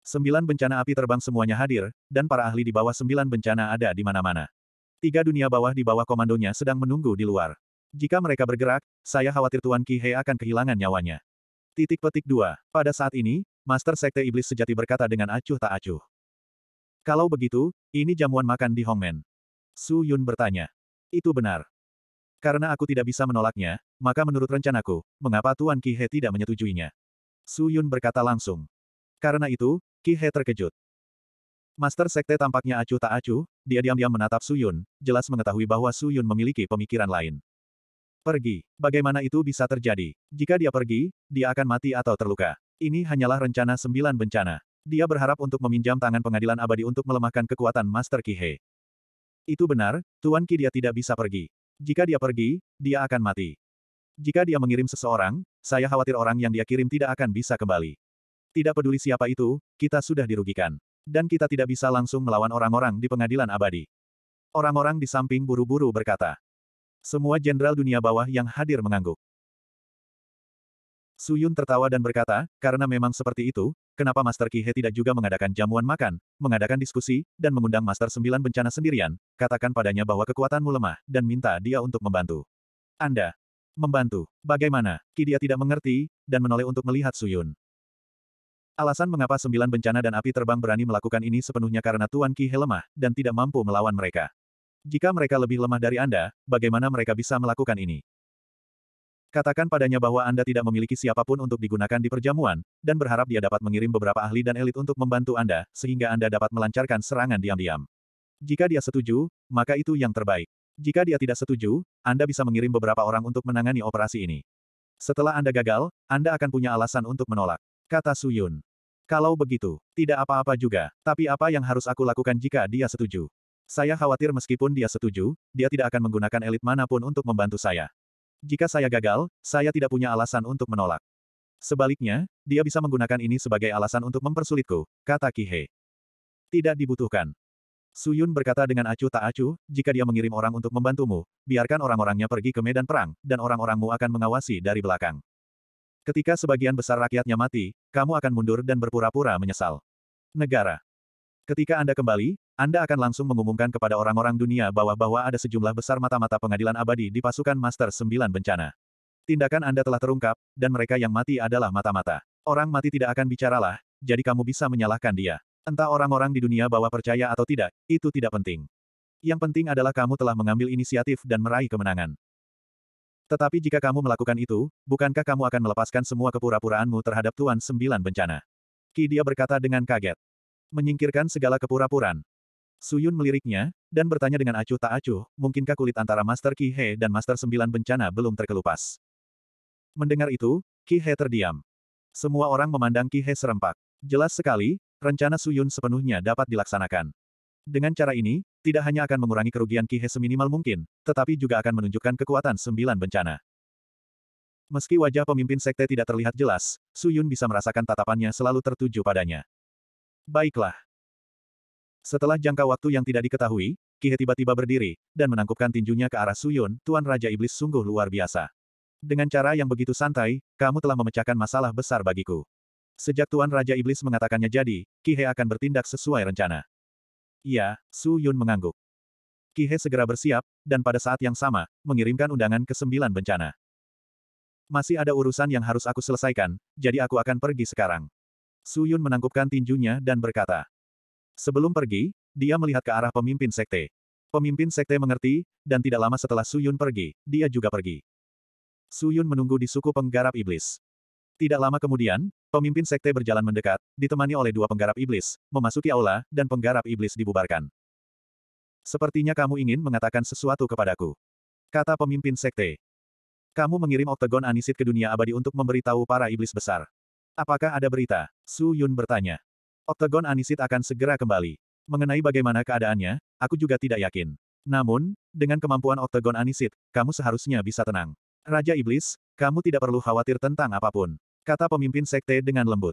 Sembilan bencana api terbang semuanya hadir, dan para ahli di bawah sembilan bencana ada di mana-mana. Tiga dunia bawah di bawah komandonya sedang menunggu di luar. Jika mereka bergerak, saya khawatir Tuan Ki Hei akan kehilangan nyawanya. Titik petik dua. Pada saat ini, Master Sekte Iblis Sejati berkata dengan acuh tak acuh. Kalau begitu, ini jamuan makan di Hongmen. Su Yun bertanya. Itu benar. Karena aku tidak bisa menolaknya, maka menurut rencanaku, mengapa Tuan Ki He tidak menyetujuinya? Su Yun berkata langsung. Karena itu, Ki He terkejut. Master Sekte tampaknya acuh tak acuh, dia diam-diam menatap Su Yun, jelas mengetahui bahwa Su Yun memiliki pemikiran lain. Pergi. Bagaimana itu bisa terjadi? Jika dia pergi, dia akan mati atau terluka. Ini hanyalah rencana sembilan bencana. Dia berharap untuk meminjam tangan pengadilan abadi untuk melemahkan kekuatan Master Ki He. Itu benar, Tuan Ki dia tidak bisa pergi. Jika dia pergi, dia akan mati. Jika dia mengirim seseorang, saya khawatir orang yang dia kirim tidak akan bisa kembali. Tidak peduli siapa itu, kita sudah dirugikan. Dan kita tidak bisa langsung melawan orang-orang di pengadilan abadi. Orang-orang di samping buru-buru berkata. Semua jenderal dunia bawah yang hadir mengangguk. Suyun tertawa dan berkata, karena memang seperti itu, kenapa Master Kihe tidak juga mengadakan jamuan makan, mengadakan diskusi, dan mengundang Master Sembilan Bencana sendirian, katakan padanya bahwa kekuatanmu lemah, dan minta dia untuk membantu. Anda. Membantu. Bagaimana? Ki dia tidak mengerti, dan menoleh untuk melihat Suyun. Alasan mengapa sembilan bencana dan api terbang berani melakukan ini sepenuhnya karena Tuan Ki He lemah, dan tidak mampu melawan mereka. Jika mereka lebih lemah dari Anda, bagaimana mereka bisa melakukan ini? Katakan padanya bahwa Anda tidak memiliki siapapun untuk digunakan di perjamuan, dan berharap dia dapat mengirim beberapa ahli dan elit untuk membantu Anda, sehingga Anda dapat melancarkan serangan diam-diam. Jika dia setuju, maka itu yang terbaik. Jika dia tidak setuju, Anda bisa mengirim beberapa orang untuk menangani operasi ini. Setelah Anda gagal, Anda akan punya alasan untuk menolak, kata Suyun. Kalau begitu, tidak apa-apa juga, tapi apa yang harus aku lakukan jika dia setuju? Saya khawatir meskipun dia setuju, dia tidak akan menggunakan elit manapun untuk membantu saya. Jika saya gagal, saya tidak punya alasan untuk menolak. Sebaliknya, dia bisa menggunakan ini sebagai alasan untuk mempersulitku, kata Kihe. Tidak dibutuhkan. Suyun berkata dengan acuh tak acuh, jika dia mengirim orang untuk membantumu, biarkan orang-orangnya pergi ke medan perang, dan orang-orangmu akan mengawasi dari belakang. Ketika sebagian besar rakyatnya mati, kamu akan mundur dan berpura-pura menyesal. Negara. Ketika Anda kembali, Anda akan langsung mengumumkan kepada orang-orang dunia bahwa bahwa ada sejumlah besar mata-mata pengadilan abadi di pasukan Master 9 Bencana. Tindakan Anda telah terungkap, dan mereka yang mati adalah mata-mata. Orang mati tidak akan bicaralah, jadi kamu bisa menyalahkan dia. Entah orang-orang di dunia bahwa percaya atau tidak, itu tidak penting. Yang penting adalah kamu telah mengambil inisiatif dan meraih kemenangan. Tetapi jika kamu melakukan itu, bukankah kamu akan melepaskan semua kepura-puraanmu terhadap Tuan Sembilan Bencana? Ki dia berkata dengan kaget. Menyingkirkan segala kepura-puraan. Suyun meliriknya, dan bertanya dengan acuh tak acuh, mungkinkah kulit antara Master Ki He dan Master Sembilan Bencana belum terkelupas? Mendengar itu, Ki He terdiam. Semua orang memandang Ki He serempak. Jelas sekali, rencana Suyun sepenuhnya dapat dilaksanakan. Dengan cara ini, tidak hanya akan mengurangi kerugian Kihe seminimal mungkin, tetapi juga akan menunjukkan kekuatan sembilan bencana. Meski wajah pemimpin sekte tidak terlihat jelas, Su Yun bisa merasakan tatapannya selalu tertuju padanya. Baiklah. Setelah jangka waktu yang tidak diketahui, Kihe tiba-tiba berdiri, dan menangkupkan tinjunya ke arah Su Yun. Tuan Raja Iblis sungguh luar biasa. Dengan cara yang begitu santai, kamu telah memecahkan masalah besar bagiku. Sejak Tuan Raja Iblis mengatakannya jadi, Kihe akan bertindak sesuai rencana. Iya, Su Yun mengangguk. Kihe segera bersiap, dan pada saat yang sama, mengirimkan undangan ke sembilan bencana. Masih ada urusan yang harus aku selesaikan, jadi aku akan pergi sekarang. Su Yun menangkupkan tinjunya dan berkata. Sebelum pergi, dia melihat ke arah pemimpin sekte. Pemimpin sekte mengerti, dan tidak lama setelah Su Yun pergi, dia juga pergi. Su Yun menunggu di suku penggarap iblis. Tidak lama kemudian, pemimpin sekte berjalan mendekat, ditemani oleh dua penggarap iblis, memasuki aula, dan penggarap iblis dibubarkan. Sepertinya kamu ingin mengatakan sesuatu kepadaku. Kata pemimpin sekte. Kamu mengirim oktagon anisit ke dunia abadi untuk memberitahu para iblis besar. Apakah ada berita? Su Yun bertanya. Oktagon anisit akan segera kembali. Mengenai bagaimana keadaannya, aku juga tidak yakin. Namun, dengan kemampuan oktagon anisit, kamu seharusnya bisa tenang. Raja Iblis, kamu tidak perlu khawatir tentang apapun. Kata pemimpin sekte dengan lembut.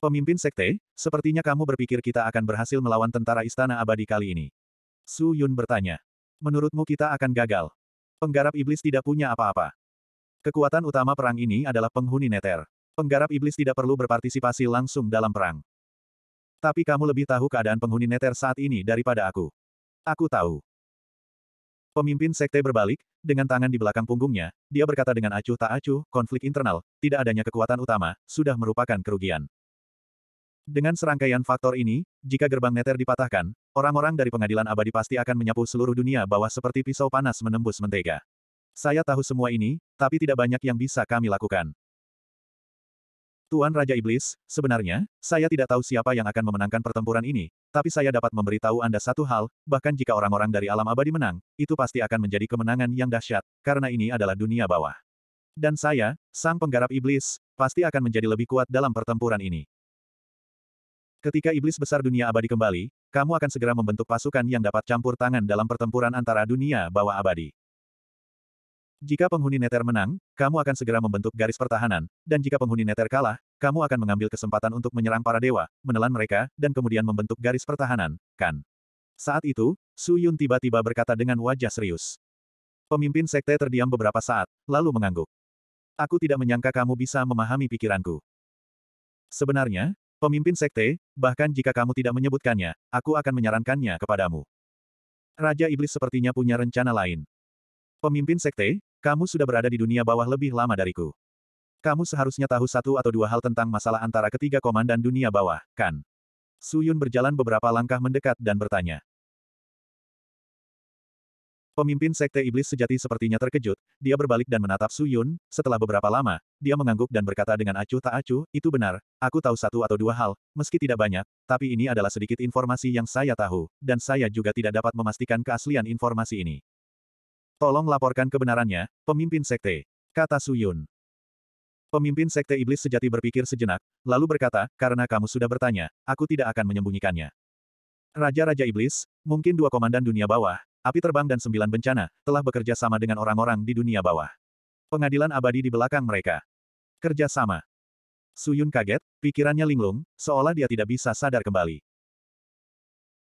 Pemimpin sekte, sepertinya kamu berpikir kita akan berhasil melawan tentara istana abadi kali ini. Su Yun bertanya. Menurutmu kita akan gagal? Penggarap iblis tidak punya apa-apa. Kekuatan utama perang ini adalah penghuni neter. Penggarap iblis tidak perlu berpartisipasi langsung dalam perang. Tapi kamu lebih tahu keadaan penghuni neter saat ini daripada aku. Aku tahu. Pemimpin sekte berbalik, dengan tangan di belakang punggungnya, dia berkata dengan acuh tak acuh, konflik internal, tidak adanya kekuatan utama, sudah merupakan kerugian. Dengan serangkaian faktor ini, jika gerbang neter dipatahkan, orang-orang dari pengadilan abadi pasti akan menyapu seluruh dunia bawah seperti pisau panas menembus mentega. Saya tahu semua ini, tapi tidak banyak yang bisa kami lakukan. Tuan Raja Iblis, sebenarnya, saya tidak tahu siapa yang akan memenangkan pertempuran ini, tapi saya dapat memberitahu Anda satu hal, bahkan jika orang-orang dari alam abadi menang, itu pasti akan menjadi kemenangan yang dahsyat, karena ini adalah dunia bawah. Dan saya, sang penggarap iblis, pasti akan menjadi lebih kuat dalam pertempuran ini. Ketika iblis besar dunia abadi kembali, kamu akan segera membentuk pasukan yang dapat campur tangan dalam pertempuran antara dunia bawah abadi. Jika penghuni neter menang, kamu akan segera membentuk garis pertahanan, dan jika penghuni neter kalah, kamu akan mengambil kesempatan untuk menyerang para dewa, menelan mereka, dan kemudian membentuk garis pertahanan, kan? Saat itu, Su Yun tiba-tiba berkata dengan wajah serius. Pemimpin sekte terdiam beberapa saat, lalu mengangguk. Aku tidak menyangka kamu bisa memahami pikiranku. Sebenarnya, pemimpin sekte, bahkan jika kamu tidak menyebutkannya, aku akan menyarankannya kepadamu. Raja Iblis sepertinya punya rencana lain. Pemimpin sekte, kamu sudah berada di dunia bawah lebih lama dariku. Kamu seharusnya tahu satu atau dua hal tentang masalah antara ketiga komandan dunia bawah, kan? Suyun berjalan beberapa langkah mendekat dan bertanya. Pemimpin Sekte Iblis sejati sepertinya terkejut, dia berbalik dan menatap Suyun, setelah beberapa lama, dia mengangguk dan berkata dengan acuh tak acuh, itu benar, aku tahu satu atau dua hal, meski tidak banyak, tapi ini adalah sedikit informasi yang saya tahu, dan saya juga tidak dapat memastikan keaslian informasi ini. Tolong laporkan kebenarannya, pemimpin sekte. Kata Suyun. Pemimpin sekte iblis sejati berpikir sejenak, lalu berkata, karena kamu sudah bertanya, aku tidak akan menyembunyikannya. Raja-raja iblis, mungkin dua komandan dunia bawah, api terbang dan sembilan bencana, telah bekerja sama dengan orang-orang di dunia bawah. Pengadilan abadi di belakang mereka. Kerjasama. Suyun kaget, pikirannya linglung, seolah dia tidak bisa sadar kembali.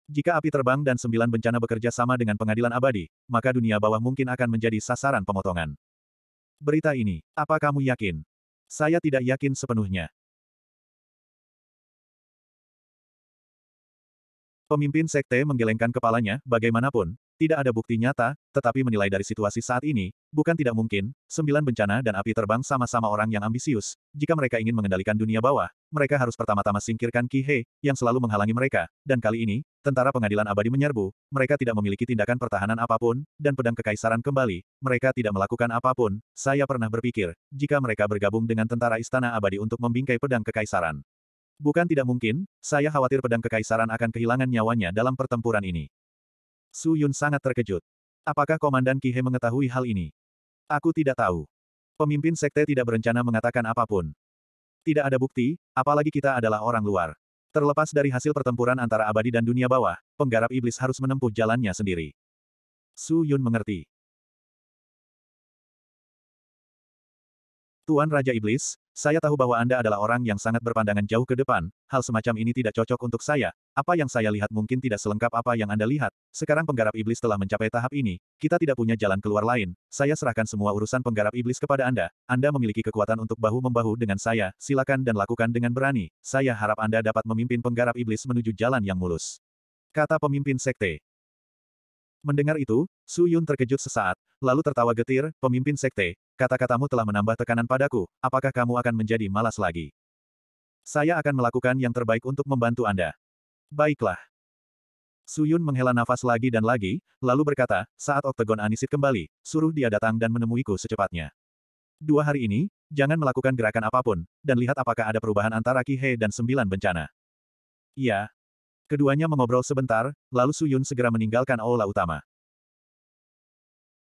Jika api terbang dan sembilan bencana bekerja sama dengan pengadilan abadi, maka dunia bawah mungkin akan menjadi sasaran pemotongan. Berita ini, apa kamu yakin? Saya tidak yakin sepenuhnya. Pemimpin sekte menggelengkan kepalanya, bagaimanapun, tidak ada bukti nyata, tetapi menilai dari situasi saat ini, bukan tidak mungkin, sembilan bencana dan api terbang sama-sama orang yang ambisius, jika mereka ingin mengendalikan dunia bawah, mereka harus pertama-tama singkirkan Kihe, yang selalu menghalangi mereka, dan kali ini, tentara pengadilan abadi menyerbu, mereka tidak memiliki tindakan pertahanan apapun, dan pedang kekaisaran kembali, mereka tidak melakukan apapun, saya pernah berpikir, jika mereka bergabung dengan tentara istana abadi untuk membingkai pedang kekaisaran. Bukan tidak mungkin, saya khawatir pedang kekaisaran akan kehilangan nyawanya dalam pertempuran ini. Su Yun sangat terkejut. Apakah Komandan Kihe mengetahui hal ini? Aku tidak tahu. Pemimpin sekte tidak berencana mengatakan apapun. Tidak ada bukti, apalagi kita adalah orang luar. Terlepas dari hasil pertempuran antara abadi dan dunia bawah, penggarap iblis harus menempuh jalannya sendiri. Su Yun mengerti. Tuan Raja Iblis, saya tahu bahwa Anda adalah orang yang sangat berpandangan jauh ke depan, hal semacam ini tidak cocok untuk saya, apa yang saya lihat mungkin tidak selengkap apa yang Anda lihat, sekarang penggarap iblis telah mencapai tahap ini, kita tidak punya jalan keluar lain, saya serahkan semua urusan penggarap iblis kepada Anda, Anda memiliki kekuatan untuk bahu-membahu dengan saya, silakan dan lakukan dengan berani, saya harap Anda dapat memimpin penggarap iblis menuju jalan yang mulus. Kata pemimpin sekte. Mendengar itu, Su Yun terkejut sesaat, lalu tertawa getir, pemimpin sekte, kata-katamu telah menambah tekanan padaku, apakah kamu akan menjadi malas lagi? Saya akan melakukan yang terbaik untuk membantu Anda. Baiklah. Suyun menghela nafas lagi dan lagi, lalu berkata, saat Oktagon Anisit kembali, suruh dia datang dan menemuiku secepatnya. Dua hari ini, jangan melakukan gerakan apapun, dan lihat apakah ada perubahan antara Ki Kihei dan sembilan bencana. Iya. Keduanya mengobrol sebentar, lalu Suyun segera meninggalkan aula utama.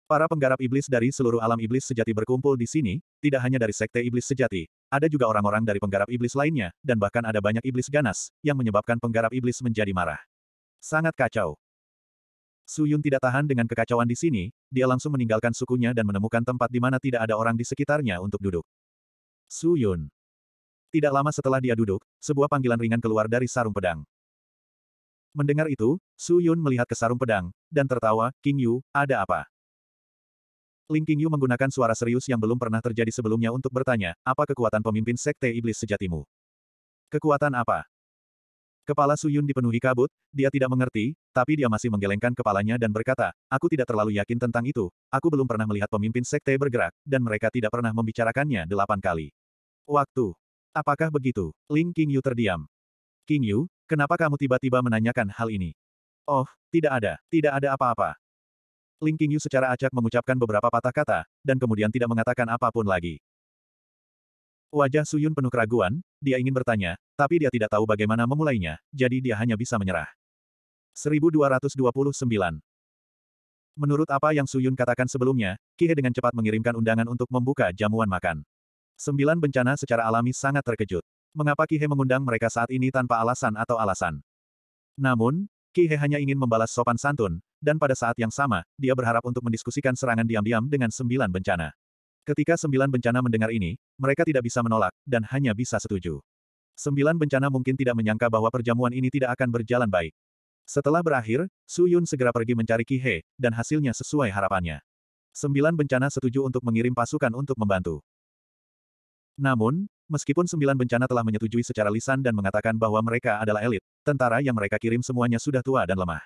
Para penggarap iblis dari seluruh alam iblis sejati berkumpul di sini, tidak hanya dari sekte iblis sejati, ada juga orang-orang dari penggarap iblis lainnya, dan bahkan ada banyak iblis ganas, yang menyebabkan penggarap iblis menjadi marah. Sangat kacau. Su Yun tidak tahan dengan kekacauan di sini, dia langsung meninggalkan sukunya dan menemukan tempat di mana tidak ada orang di sekitarnya untuk duduk. Su Yun. Tidak lama setelah dia duduk, sebuah panggilan ringan keluar dari sarung pedang. Mendengar itu, Su Yun melihat ke sarung pedang, dan tertawa, King Yu, ada apa? Ling Qingyu menggunakan suara serius yang belum pernah terjadi sebelumnya untuk bertanya, apa kekuatan pemimpin Sekte Iblis sejatimu? Kekuatan apa? Kepala Suyun dipenuhi kabut, dia tidak mengerti, tapi dia masih menggelengkan kepalanya dan berkata, aku tidak terlalu yakin tentang itu, aku belum pernah melihat pemimpin Sekte bergerak, dan mereka tidak pernah membicarakannya delapan kali. Waktu. Apakah begitu? Ling Qingyu terdiam. Qingyu, kenapa kamu tiba-tiba menanyakan hal ini? Oh, tidak ada, tidak ada apa-apa. Ling Qingyu secara acak mengucapkan beberapa patah kata, dan kemudian tidak mengatakan apapun lagi. Wajah Suyun penuh keraguan, dia ingin bertanya, tapi dia tidak tahu bagaimana memulainya, jadi dia hanya bisa menyerah. 1229 Menurut apa yang Suyun katakan sebelumnya, Ki Kihe dengan cepat mengirimkan undangan untuk membuka jamuan makan. Sembilan bencana secara alami sangat terkejut. Mengapa Ki Kihe mengundang mereka saat ini tanpa alasan atau alasan? Namun, Ki Kihe hanya ingin membalas sopan santun, dan pada saat yang sama, dia berharap untuk mendiskusikan serangan diam-diam dengan sembilan bencana. Ketika sembilan bencana mendengar ini, mereka tidak bisa menolak, dan hanya bisa setuju. Sembilan bencana mungkin tidak menyangka bahwa perjamuan ini tidak akan berjalan baik. Setelah berakhir, Su Yun segera pergi mencari Ki He, dan hasilnya sesuai harapannya. Sembilan bencana setuju untuk mengirim pasukan untuk membantu. Namun, Meskipun sembilan bencana telah menyetujui secara lisan dan mengatakan bahwa mereka adalah elit, tentara yang mereka kirim semuanya sudah tua dan lemah.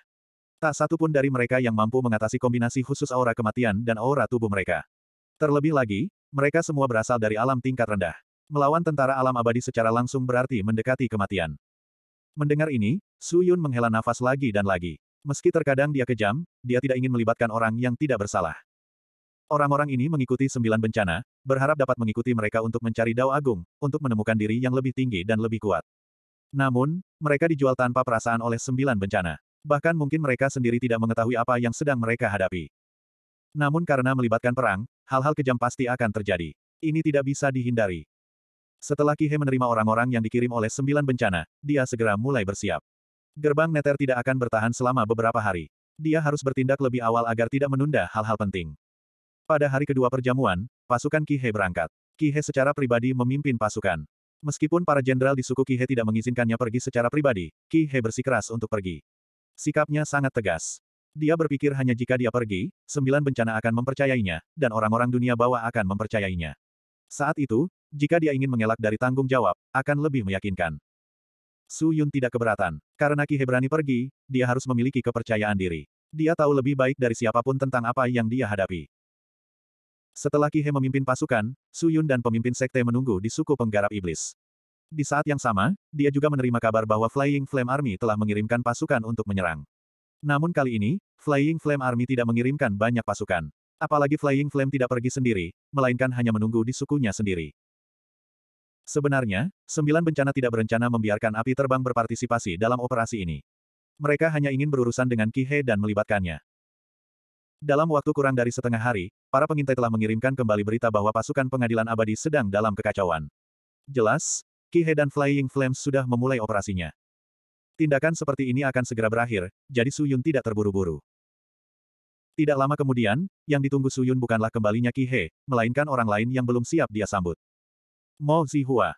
Tak satu pun dari mereka yang mampu mengatasi kombinasi khusus aura kematian dan aura tubuh mereka. Terlebih lagi, mereka semua berasal dari alam tingkat rendah. Melawan tentara alam abadi secara langsung berarti mendekati kematian. Mendengar ini, Su Yun menghela nafas lagi dan lagi. Meski terkadang dia kejam, dia tidak ingin melibatkan orang yang tidak bersalah. Orang-orang ini mengikuti sembilan bencana, berharap dapat mengikuti mereka untuk mencari Dao Agung, untuk menemukan diri yang lebih tinggi dan lebih kuat. Namun, mereka dijual tanpa perasaan oleh sembilan bencana. Bahkan mungkin mereka sendiri tidak mengetahui apa yang sedang mereka hadapi. Namun karena melibatkan perang, hal-hal kejam pasti akan terjadi. Ini tidak bisa dihindari. Setelah Kihe menerima orang-orang yang dikirim oleh sembilan bencana, dia segera mulai bersiap. Gerbang Neter tidak akan bertahan selama beberapa hari. Dia harus bertindak lebih awal agar tidak menunda hal-hal penting. Pada hari kedua perjamuan, pasukan Kihe berangkat. Kihe secara pribadi memimpin pasukan. Meskipun para jenderal di suku Kihe tidak mengizinkannya pergi secara pribadi, Kihe bersikeras untuk pergi. Sikapnya sangat tegas. Dia berpikir hanya jika dia pergi, sembilan bencana akan mempercayainya, dan orang-orang dunia bawah akan mempercayainya. Saat itu, jika dia ingin mengelak dari tanggung jawab, akan lebih meyakinkan. Su Yun tidak keberatan. Karena Ki Hebrani pergi, dia harus memiliki kepercayaan diri. Dia tahu lebih baik dari siapapun tentang apa yang dia hadapi. Setelah Ki He memimpin pasukan, Su Yun dan pemimpin sekte menunggu di suku penggarap iblis. Di saat yang sama, dia juga menerima kabar bahwa Flying Flame Army telah mengirimkan pasukan untuk menyerang. Namun kali ini, Flying Flame Army tidak mengirimkan banyak pasukan. Apalagi Flying Flame tidak pergi sendiri, melainkan hanya menunggu di sukunya sendiri. Sebenarnya, sembilan bencana tidak berencana membiarkan api terbang berpartisipasi dalam operasi ini. Mereka hanya ingin berurusan dengan Kihe dan melibatkannya. Dalam waktu kurang dari setengah hari, para pengintai telah mengirimkan kembali berita bahwa pasukan pengadilan abadi sedang dalam kekacauan. Jelas, Kihe dan Flying Flames sudah memulai operasinya. Tindakan seperti ini akan segera berakhir, jadi Suyun tidak terburu-buru. Tidak lama kemudian, yang ditunggu Suyun bukanlah kembalinya Kihe, melainkan orang lain yang belum siap dia sambut. Mo Zihua.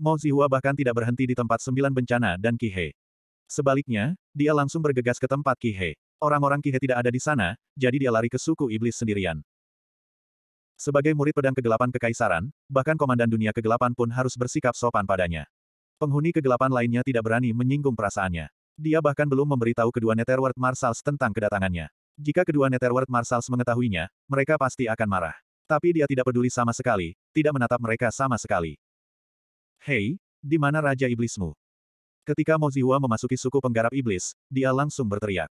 Mo Zihua bahkan tidak berhenti di tempat sembilan bencana dan Kihe. Sebaliknya, dia langsung bergegas ke tempat Kihe. Orang-orang Kihe tidak ada di sana, jadi dia lari ke suku iblis sendirian. Sebagai murid pedang kegelapan kekaisaran, bahkan komandan dunia kegelapan pun harus bersikap sopan padanya. Penghuni kegelapan lainnya tidak berani menyinggung perasaannya. Dia bahkan belum memberitahu kedua Netherworld Marshals tentang kedatangannya. Jika kedua Netherworld Marshals mengetahuinya, mereka pasti akan marah. Tapi dia tidak peduli sama sekali, tidak menatap mereka sama sekali. Hei, di mana Raja Iblismu? Ketika Moziwa memasuki suku penggarap iblis, dia langsung berteriak.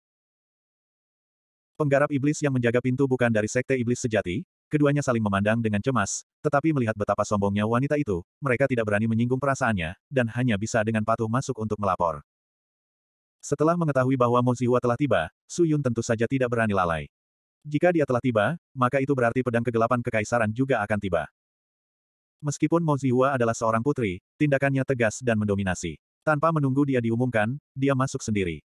Penggarap iblis yang menjaga pintu bukan dari sekte iblis sejati, Keduanya saling memandang dengan cemas, tetapi melihat betapa sombongnya wanita itu, mereka tidak berani menyinggung perasaannya, dan hanya bisa dengan patuh masuk untuk melapor. Setelah mengetahui bahwa Mo Zihua telah tiba, Su Yun tentu saja tidak berani lalai. Jika dia telah tiba, maka itu berarti pedang kegelapan kekaisaran juga akan tiba. Meskipun Mo Zihua adalah seorang putri, tindakannya tegas dan mendominasi. Tanpa menunggu dia diumumkan, dia masuk sendiri.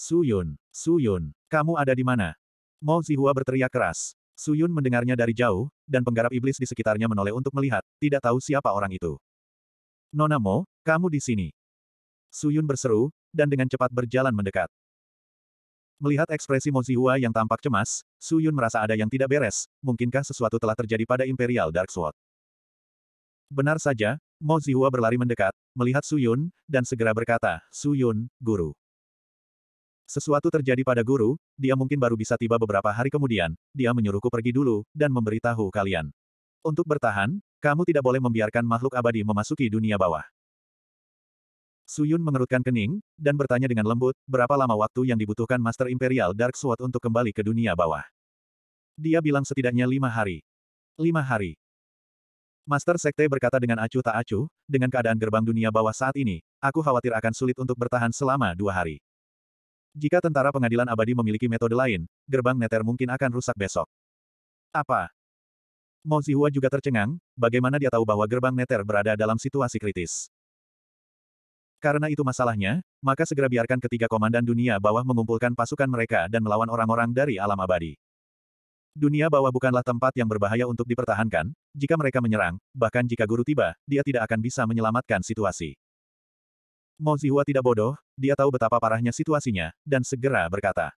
Su Yun, Su Yun, kamu ada di mana? Mo Zihua berteriak keras. Suyun mendengarnya dari jauh, dan penggarap iblis di sekitarnya menoleh untuk melihat, tidak tahu siapa orang itu. Nonamo, kamu di sini. Suyun berseru, dan dengan cepat berjalan mendekat. Melihat ekspresi Mozihua yang tampak cemas, Suyun merasa ada yang tidak beres, mungkinkah sesuatu telah terjadi pada Imperial Dark Sword. Benar saja, Mo Zihua berlari mendekat, melihat Suyun, dan segera berkata, Suyun, guru. Sesuatu terjadi pada guru, dia mungkin baru bisa tiba beberapa hari kemudian, dia menyuruhku pergi dulu, dan memberitahu kalian. Untuk bertahan, kamu tidak boleh membiarkan makhluk abadi memasuki dunia bawah. Suyun mengerutkan kening, dan bertanya dengan lembut, berapa lama waktu yang dibutuhkan Master Imperial Dark Sword untuk kembali ke dunia bawah. Dia bilang setidaknya lima hari. Lima hari. Master Sekte berkata dengan acuh tak acuh, dengan keadaan gerbang dunia bawah saat ini, aku khawatir akan sulit untuk bertahan selama dua hari. Jika tentara pengadilan abadi memiliki metode lain, gerbang neter mungkin akan rusak besok. Apa? Mo Zihua juga tercengang, bagaimana dia tahu bahwa gerbang neter berada dalam situasi kritis. Karena itu masalahnya, maka segera biarkan ketiga komandan dunia bawah mengumpulkan pasukan mereka dan melawan orang-orang dari alam abadi. Dunia bawah bukanlah tempat yang berbahaya untuk dipertahankan, jika mereka menyerang, bahkan jika guru tiba, dia tidak akan bisa menyelamatkan situasi. Mo Zihua tidak bodoh, dia tahu betapa parahnya situasinya, dan segera berkata.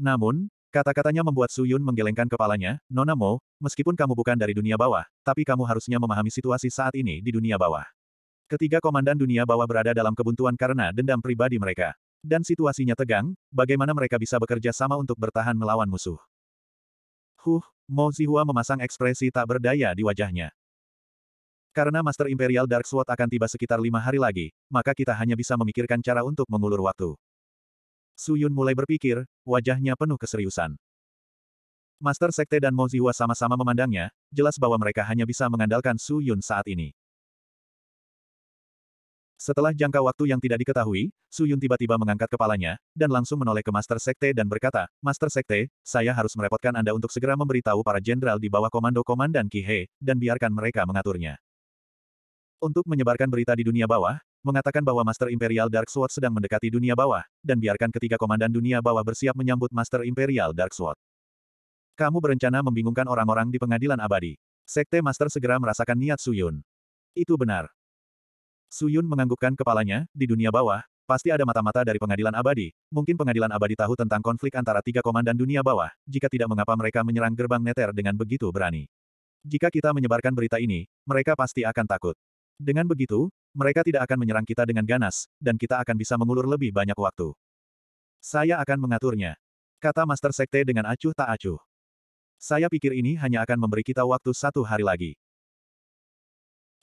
Namun, kata-katanya membuat Su Yun menggelengkan kepalanya, Nona Mo, meskipun kamu bukan dari dunia bawah, tapi kamu harusnya memahami situasi saat ini di dunia bawah. Ketiga komandan dunia bawah berada dalam kebuntuan karena dendam pribadi mereka. Dan situasinya tegang, bagaimana mereka bisa bekerja sama untuk bertahan melawan musuh. Huh, Mo Zihua memasang ekspresi tak berdaya di wajahnya. Karena Master Imperial Dark Sword akan tiba sekitar lima hari lagi, maka kita hanya bisa memikirkan cara untuk mengulur waktu. Su Yun mulai berpikir, wajahnya penuh keseriusan. Master Sekte dan Mo Moziwa sama-sama memandangnya, jelas bahwa mereka hanya bisa mengandalkan Su Yun saat ini. Setelah jangka waktu yang tidak diketahui, Su Yun tiba-tiba mengangkat kepalanya, dan langsung menoleh ke Master Sekte dan berkata, Master Sekte, saya harus merepotkan Anda untuk segera memberitahu para jenderal di bawah komando Komandan Kihe, dan biarkan mereka mengaturnya untuk menyebarkan berita di dunia bawah, mengatakan bahwa Master Imperial Dark Sword sedang mendekati dunia bawah, dan biarkan ketiga komandan dunia bawah bersiap menyambut Master Imperial Dark Sword. Kamu berencana membingungkan orang-orang di pengadilan abadi. Sekte Master segera merasakan niat Suyun. Itu benar. Suyun menganggukkan kepalanya, di dunia bawah, pasti ada mata-mata dari pengadilan abadi, mungkin pengadilan abadi tahu tentang konflik antara tiga komandan dunia bawah, jika tidak mengapa mereka menyerang gerbang neter dengan begitu berani. Jika kita menyebarkan berita ini, mereka pasti akan takut. Dengan begitu, mereka tidak akan menyerang kita dengan ganas, dan kita akan bisa mengulur lebih banyak waktu. Saya akan mengaturnya. Kata Master Sekte dengan acuh tak acuh. Saya pikir ini hanya akan memberi kita waktu satu hari lagi.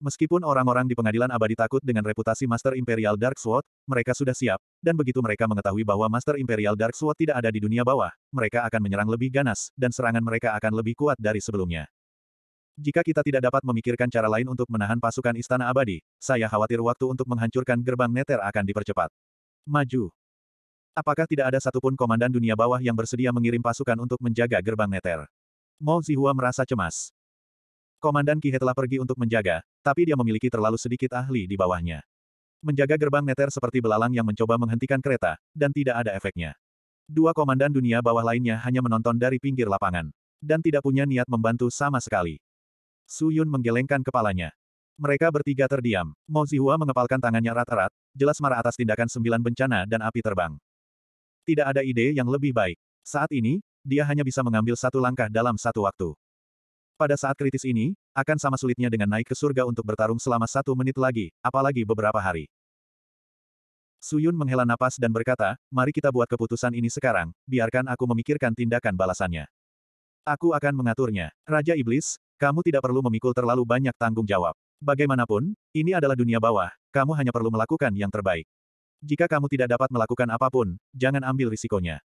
Meskipun orang-orang di pengadilan abadi takut dengan reputasi Master Imperial Dark Sword, mereka sudah siap, dan begitu mereka mengetahui bahwa Master Imperial Dark Sword tidak ada di dunia bawah, mereka akan menyerang lebih ganas, dan serangan mereka akan lebih kuat dari sebelumnya. Jika kita tidak dapat memikirkan cara lain untuk menahan pasukan Istana Abadi, saya khawatir waktu untuk menghancurkan gerbang neter akan dipercepat. Maju. Apakah tidak ada satupun komandan dunia bawah yang bersedia mengirim pasukan untuk menjaga gerbang neter? Mo Zihua merasa cemas. Komandan Kihe telah pergi untuk menjaga, tapi dia memiliki terlalu sedikit ahli di bawahnya. Menjaga gerbang neter seperti belalang yang mencoba menghentikan kereta, dan tidak ada efeknya. Dua komandan dunia bawah lainnya hanya menonton dari pinggir lapangan. Dan tidak punya niat membantu sama sekali. Su Yun menggelengkan kepalanya. Mereka bertiga terdiam. Mo Zihua mengepalkan tangannya rat-rat, jelas marah atas tindakan sembilan bencana dan api terbang. Tidak ada ide yang lebih baik. Saat ini, dia hanya bisa mengambil satu langkah dalam satu waktu. Pada saat kritis ini, akan sama sulitnya dengan naik ke surga untuk bertarung selama satu menit lagi, apalagi beberapa hari. Suyun menghela napas dan berkata, mari kita buat keputusan ini sekarang, biarkan aku memikirkan tindakan balasannya. Aku akan mengaturnya. Raja Iblis, kamu tidak perlu memikul terlalu banyak tanggung jawab. Bagaimanapun, ini adalah dunia bawah, kamu hanya perlu melakukan yang terbaik. Jika kamu tidak dapat melakukan apapun, jangan ambil risikonya.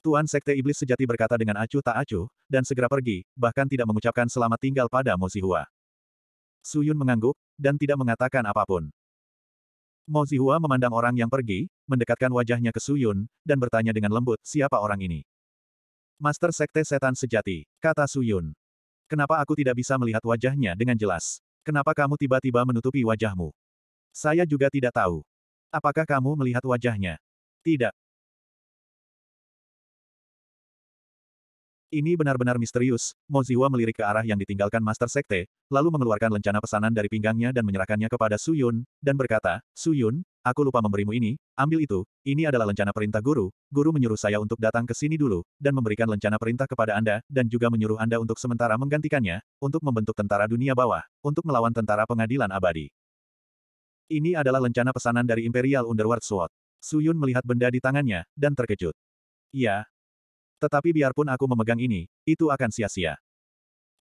Tuan Sekte Iblis sejati berkata dengan acuh tak acuh, dan segera pergi, bahkan tidak mengucapkan selamat tinggal pada Mo Su Yun mengangguk, dan tidak mengatakan apapun. Mo Zihua memandang orang yang pergi, mendekatkan wajahnya ke Su Yun, dan bertanya dengan lembut, siapa orang ini? Master Sekte Setan Sejati, kata Su Yun. Kenapa aku tidak bisa melihat wajahnya dengan jelas? Kenapa kamu tiba-tiba menutupi wajahmu? Saya juga tidak tahu. Apakah kamu melihat wajahnya? Tidak. Ini benar-benar misterius. Moziwa melirik ke arah yang ditinggalkan Master Sekte, lalu mengeluarkan lencana pesanan dari pinggangnya dan menyerahkannya kepada Suyun, dan berkata, Suyun, aku lupa memberimu ini, ambil itu, ini adalah lencana perintah guru, guru menyuruh saya untuk datang ke sini dulu, dan memberikan lencana perintah kepada Anda, dan juga menyuruh Anda untuk sementara menggantikannya, untuk membentuk tentara dunia bawah, untuk melawan tentara pengadilan abadi. Ini adalah lencana pesanan dari Imperial Underworld Sword. Suyun melihat benda di tangannya, dan terkejut. Ya. Tetapi biarpun aku memegang ini, itu akan sia-sia.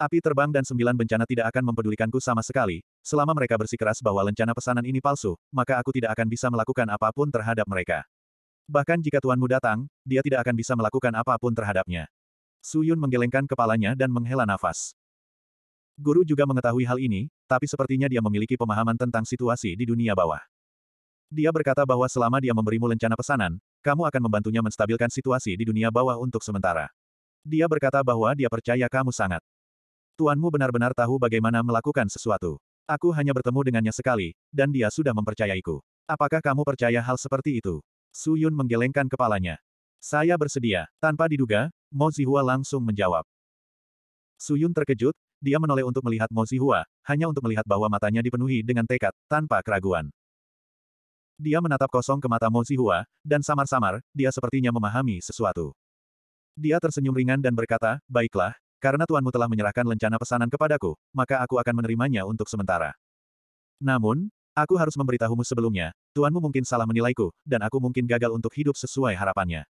Api terbang dan sembilan bencana tidak akan mempedulikanku sama sekali, selama mereka bersikeras bahwa lencana pesanan ini palsu, maka aku tidak akan bisa melakukan apapun terhadap mereka. Bahkan jika tuanmu datang, dia tidak akan bisa melakukan apapun terhadapnya. Suyun menggelengkan kepalanya dan menghela nafas. Guru juga mengetahui hal ini, tapi sepertinya dia memiliki pemahaman tentang situasi di dunia bawah. Dia berkata bahwa selama dia memberimu lencana pesanan, kamu akan membantunya menstabilkan situasi di dunia bawah untuk sementara. Dia berkata bahwa dia percaya kamu sangat Tuanmu benar-benar tahu bagaimana melakukan sesuatu. Aku hanya bertemu dengannya sekali, dan dia sudah mempercayaiku. Apakah kamu percaya hal seperti itu? Su Yun menggelengkan kepalanya. Saya bersedia. Tanpa diduga, Mo Zihua langsung menjawab. Su Yun terkejut, dia menoleh untuk melihat Mo Zihua, hanya untuk melihat bahwa matanya dipenuhi dengan tekad, tanpa keraguan. Dia menatap kosong ke mata Mo Zihua, dan samar-samar, dia sepertinya memahami sesuatu. Dia tersenyum ringan dan berkata, baiklah, karena tuanmu telah menyerahkan lencana pesanan kepadaku, maka aku akan menerimanya untuk sementara. Namun, aku harus memberitahumu sebelumnya, tuanmu mungkin salah menilaiku, dan aku mungkin gagal untuk hidup sesuai harapannya.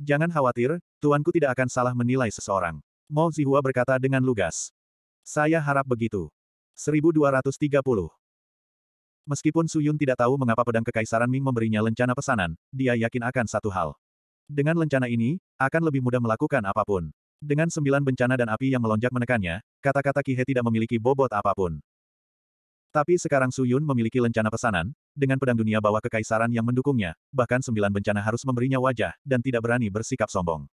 Jangan khawatir, tuanku tidak akan salah menilai seseorang. Mo Zihua berkata dengan lugas. Saya harap begitu. 1230 Meskipun Su Yun tidak tahu mengapa pedang kekaisaran Ming memberinya lencana pesanan, dia yakin akan satu hal. Dengan lencana ini, akan lebih mudah melakukan apapun. Dengan sembilan bencana dan api yang melonjak menekannya, kata-kata Kihe tidak memiliki bobot apapun. Tapi sekarang Su Yun memiliki lencana pesanan, dengan pedang dunia bawah kekaisaran yang mendukungnya, bahkan sembilan bencana harus memberinya wajah, dan tidak berani bersikap sombong.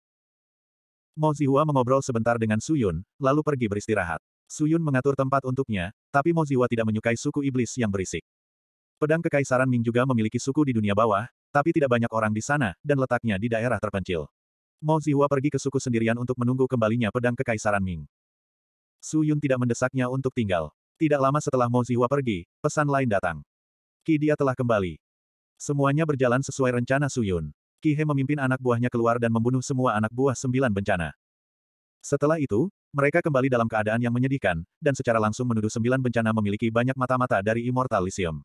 Mo Zihua mengobrol sebentar dengan Su Yun, lalu pergi beristirahat. Su Yun mengatur tempat untuknya, tapi Mo Zihua tidak menyukai suku iblis yang berisik. Pedang Kekaisaran Ming juga memiliki suku di dunia bawah, tapi tidak banyak orang di sana, dan letaknya di daerah terpencil. Mo Zihua pergi ke suku sendirian untuk menunggu kembalinya pedang kekaisaran Ming. Su Yun tidak mendesaknya untuk tinggal. Tidak lama setelah Mo Zihua pergi, pesan lain datang. Ki dia telah kembali. Semuanya berjalan sesuai rencana Su Yun. Ki He memimpin anak buahnya keluar dan membunuh semua anak buah sembilan bencana. Setelah itu, mereka kembali dalam keadaan yang menyedihkan, dan secara langsung menuduh sembilan bencana memiliki banyak mata-mata dari Immortalisium.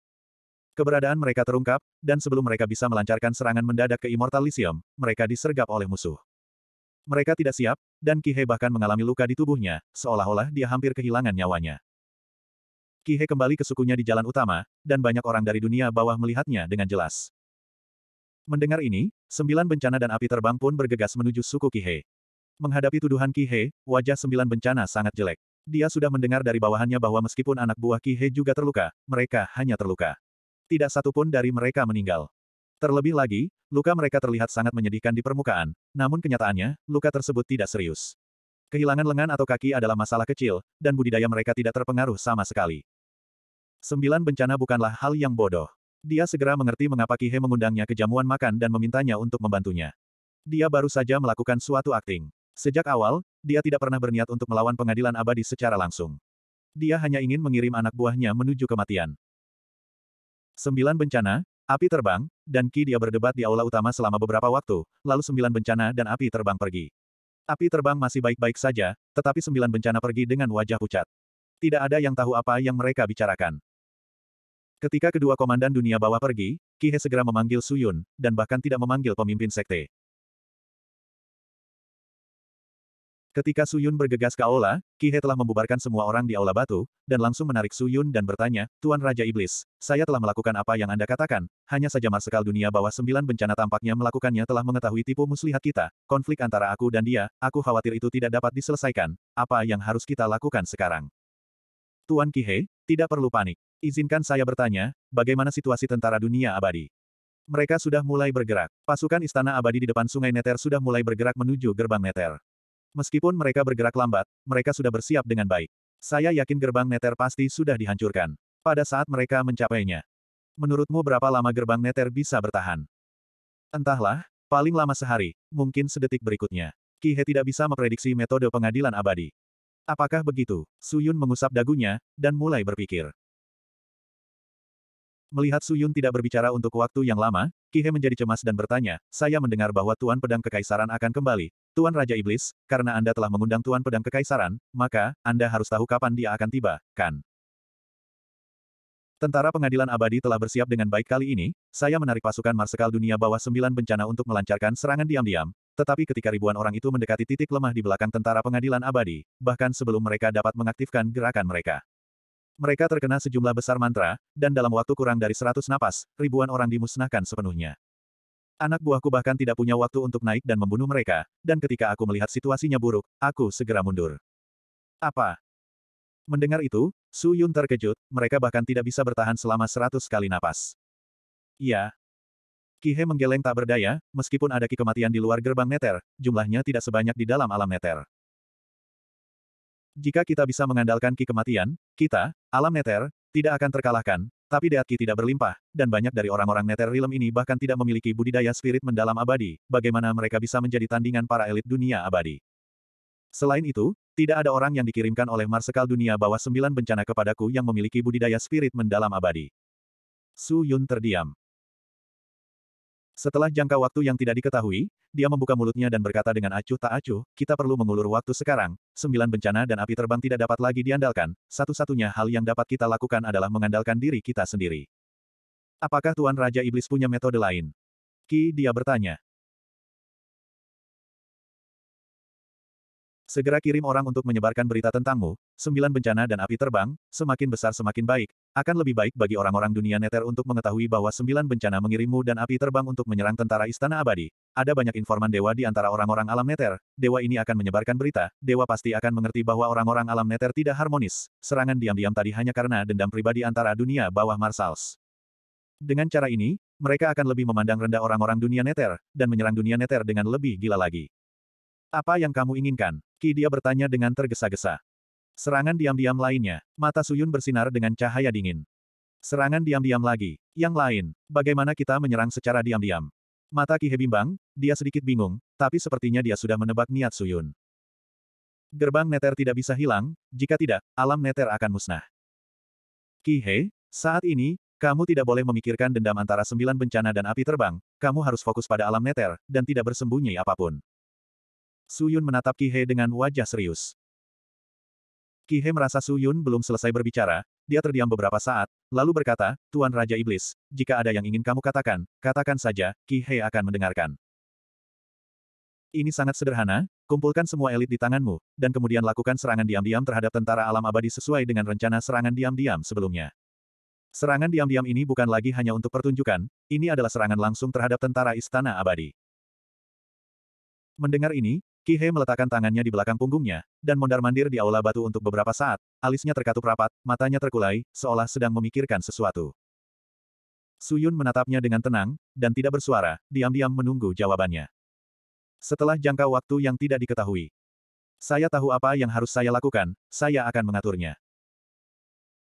Keberadaan mereka terungkap, dan sebelum mereka bisa melancarkan serangan mendadak ke Immortalisium, mereka disergap oleh musuh. Mereka tidak siap, dan Kihe bahkan mengalami luka di tubuhnya, seolah-olah dia hampir kehilangan nyawanya. Kihe kembali ke sukunya di jalan utama, dan banyak orang dari dunia bawah melihatnya dengan jelas. Mendengar ini, sembilan bencana dan api terbang pun bergegas menuju suku Kihe. Menghadapi tuduhan Kihe, wajah sembilan bencana sangat jelek. Dia sudah mendengar dari bawahannya bahwa meskipun anak buah Kihe juga terluka, mereka hanya terluka. Tidak satu pun dari mereka meninggal. Terlebih lagi, luka mereka terlihat sangat menyedihkan di permukaan, namun kenyataannya, luka tersebut tidak serius. Kehilangan lengan atau kaki adalah masalah kecil, dan budidaya mereka tidak terpengaruh sama sekali. Sembilan bencana bukanlah hal yang bodoh. Dia segera mengerti mengapa Kihe mengundangnya ke jamuan makan dan memintanya untuk membantunya. Dia baru saja melakukan suatu akting. Sejak awal, dia tidak pernah berniat untuk melawan pengadilan abadi secara langsung. Dia hanya ingin mengirim anak buahnya menuju kematian. Sembilan bencana, api terbang, dan Ki dia berdebat di aula utama selama beberapa waktu, lalu sembilan bencana dan api terbang pergi. Api terbang masih baik-baik saja, tetapi sembilan bencana pergi dengan wajah pucat. Tidak ada yang tahu apa yang mereka bicarakan. Ketika kedua komandan dunia bawah pergi, Ki He segera memanggil Suyun, dan bahkan tidak memanggil pemimpin sekte. Ketika Suyun bergegas ke aula, Kihe telah membubarkan semua orang di aula batu, dan langsung menarik Suyun dan bertanya, Tuan Raja Iblis, saya telah melakukan apa yang Anda katakan, hanya saja Marsekal dunia bawah sembilan bencana tampaknya melakukannya telah mengetahui tipu muslihat kita, konflik antara aku dan dia, aku khawatir itu tidak dapat diselesaikan, apa yang harus kita lakukan sekarang? Tuan Kihe, tidak perlu panik. Izinkan saya bertanya, bagaimana situasi tentara dunia abadi? Mereka sudah mulai bergerak. Pasukan Istana Abadi di depan Sungai Neter sudah mulai bergerak menuju gerbang Neter. Meskipun mereka bergerak lambat, mereka sudah bersiap dengan baik. Saya yakin gerbang neter pasti sudah dihancurkan. Pada saat mereka mencapainya. Menurutmu berapa lama gerbang neter bisa bertahan? Entahlah, paling lama sehari, mungkin sedetik berikutnya. Kihe tidak bisa memprediksi metode pengadilan abadi. Apakah begitu? Suyun mengusap dagunya, dan mulai berpikir. Melihat Suyun tidak berbicara untuk waktu yang lama, Kihe menjadi cemas dan bertanya, saya mendengar bahwa Tuan Pedang Kekaisaran akan kembali, Tuan Raja Iblis, karena Anda telah mengundang Tuan Pedang Kekaisaran, maka, Anda harus tahu kapan dia akan tiba, kan? Tentara pengadilan abadi telah bersiap dengan baik kali ini, saya menarik pasukan Marsekal Dunia bawah sembilan bencana untuk melancarkan serangan diam-diam, tetapi ketika ribuan orang itu mendekati titik lemah di belakang tentara pengadilan abadi, bahkan sebelum mereka dapat mengaktifkan gerakan mereka. Mereka terkena sejumlah besar mantra, dan dalam waktu kurang dari seratus napas, ribuan orang dimusnahkan sepenuhnya. Anak buahku bahkan tidak punya waktu untuk naik dan membunuh mereka, dan ketika aku melihat situasinya buruk, aku segera mundur. Apa? Mendengar itu, Su Yun terkejut, mereka bahkan tidak bisa bertahan selama seratus kali napas. Iya. Kihe menggeleng tak berdaya, meskipun ada ki kematian di luar gerbang neter, jumlahnya tidak sebanyak di dalam alam neter. Jika kita bisa mengandalkan ki kematian, kita, alam neter, tidak akan terkalahkan, tapi Deatki tidak berlimpah, dan banyak dari orang-orang Nether Realm ini bahkan tidak memiliki budidaya spirit mendalam abadi, bagaimana mereka bisa menjadi tandingan para elit dunia abadi. Selain itu, tidak ada orang yang dikirimkan oleh Marsekal Dunia bawah sembilan bencana kepadaku yang memiliki budidaya spirit mendalam abadi. Su Yun terdiam. Setelah jangka waktu yang tidak diketahui, dia membuka mulutnya dan berkata dengan acuh tak acuh, kita perlu mengulur waktu sekarang, sembilan bencana dan api terbang tidak dapat lagi diandalkan, satu-satunya hal yang dapat kita lakukan adalah mengandalkan diri kita sendiri. Apakah Tuan Raja Iblis punya metode lain? Ki dia bertanya. Segera kirim orang untuk menyebarkan berita tentangmu, sembilan bencana dan api terbang, semakin besar semakin baik, akan lebih baik bagi orang-orang dunia neter untuk mengetahui bahwa sembilan bencana mengirimmu dan api terbang untuk menyerang tentara istana abadi. Ada banyak informan dewa di antara orang-orang alam neter, dewa ini akan menyebarkan berita, dewa pasti akan mengerti bahwa orang-orang alam neter tidak harmonis, serangan diam-diam tadi hanya karena dendam pribadi antara dunia bawah Marsals. Dengan cara ini, mereka akan lebih memandang rendah orang-orang dunia neter, dan menyerang dunia neter dengan lebih gila lagi. Apa yang kamu inginkan? Ki dia bertanya dengan tergesa-gesa. Serangan diam-diam lainnya, mata Suyun bersinar dengan cahaya dingin. Serangan diam-diam lagi. Yang lain, bagaimana kita menyerang secara diam-diam? Mata Ki He bimbang, dia sedikit bingung, tapi sepertinya dia sudah menebak niat Suyun. Gerbang neter tidak bisa hilang, jika tidak, alam neter akan musnah. Ki He, saat ini, kamu tidak boleh memikirkan dendam antara sembilan bencana dan api terbang, kamu harus fokus pada alam neter, dan tidak bersembunyi apapun. Suyun menatap Ki Kihe dengan wajah serius. Ki Kihe merasa Suyun belum selesai berbicara, dia terdiam beberapa saat, lalu berkata, Tuan Raja Iblis, jika ada yang ingin kamu katakan, katakan saja, Ki Kihe akan mendengarkan. Ini sangat sederhana, kumpulkan semua elit di tanganmu, dan kemudian lakukan serangan diam-diam terhadap tentara alam abadi sesuai dengan rencana serangan diam-diam sebelumnya. Serangan diam-diam ini bukan lagi hanya untuk pertunjukan, ini adalah serangan langsung terhadap tentara istana abadi. Mendengar ini, Kihe meletakkan tangannya di belakang punggungnya, dan mondar-mandir di aula batu untuk beberapa saat, alisnya terkatup rapat, matanya terkulai, seolah sedang memikirkan sesuatu. Suyun menatapnya dengan tenang, dan tidak bersuara, diam-diam menunggu jawabannya. Setelah jangka waktu yang tidak diketahui, saya tahu apa yang harus saya lakukan, saya akan mengaturnya.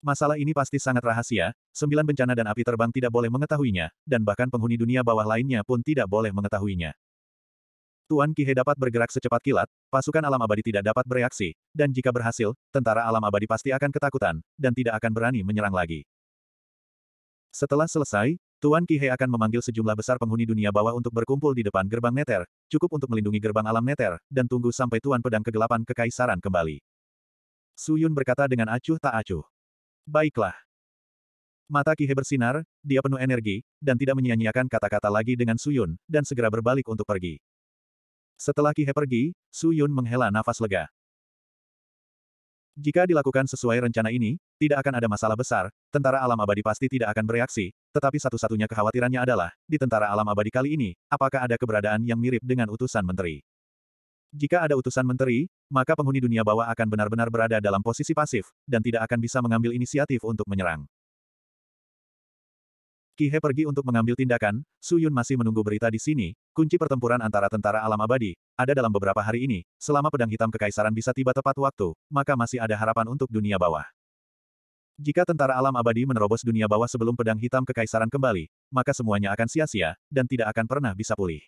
Masalah ini pasti sangat rahasia, sembilan bencana dan api terbang tidak boleh mengetahuinya, dan bahkan penghuni dunia bawah lainnya pun tidak boleh mengetahuinya. Tuan Kihe dapat bergerak secepat kilat, pasukan alam abadi tidak dapat bereaksi, dan jika berhasil, tentara alam abadi pasti akan ketakutan, dan tidak akan berani menyerang lagi. Setelah selesai, Tuan Kihe akan memanggil sejumlah besar penghuni dunia bawah untuk berkumpul di depan gerbang Neter, cukup untuk melindungi gerbang alam Neter, dan tunggu sampai Tuan Pedang Kegelapan Kekaisaran kembali. Suyun berkata dengan acuh tak acuh. Baiklah. Mata Kihe bersinar, dia penuh energi, dan tidak menyia-nyiakan kata-kata lagi dengan Suyun, dan segera berbalik untuk pergi. Setelah Kihe pergi, Su Yun menghela nafas lega. Jika dilakukan sesuai rencana ini, tidak akan ada masalah besar, tentara alam abadi pasti tidak akan bereaksi, tetapi satu-satunya kekhawatirannya adalah, di tentara alam abadi kali ini, apakah ada keberadaan yang mirip dengan utusan menteri? Jika ada utusan menteri, maka penghuni dunia bawah akan benar-benar berada dalam posisi pasif, dan tidak akan bisa mengambil inisiatif untuk menyerang. Ki pergi untuk mengambil tindakan, Su Yun masih menunggu berita di sini, kunci pertempuran antara tentara alam abadi, ada dalam beberapa hari ini, selama pedang hitam kekaisaran bisa tiba tepat waktu, maka masih ada harapan untuk dunia bawah. Jika tentara alam abadi menerobos dunia bawah sebelum pedang hitam kekaisaran kembali, maka semuanya akan sia-sia, dan tidak akan pernah bisa pulih.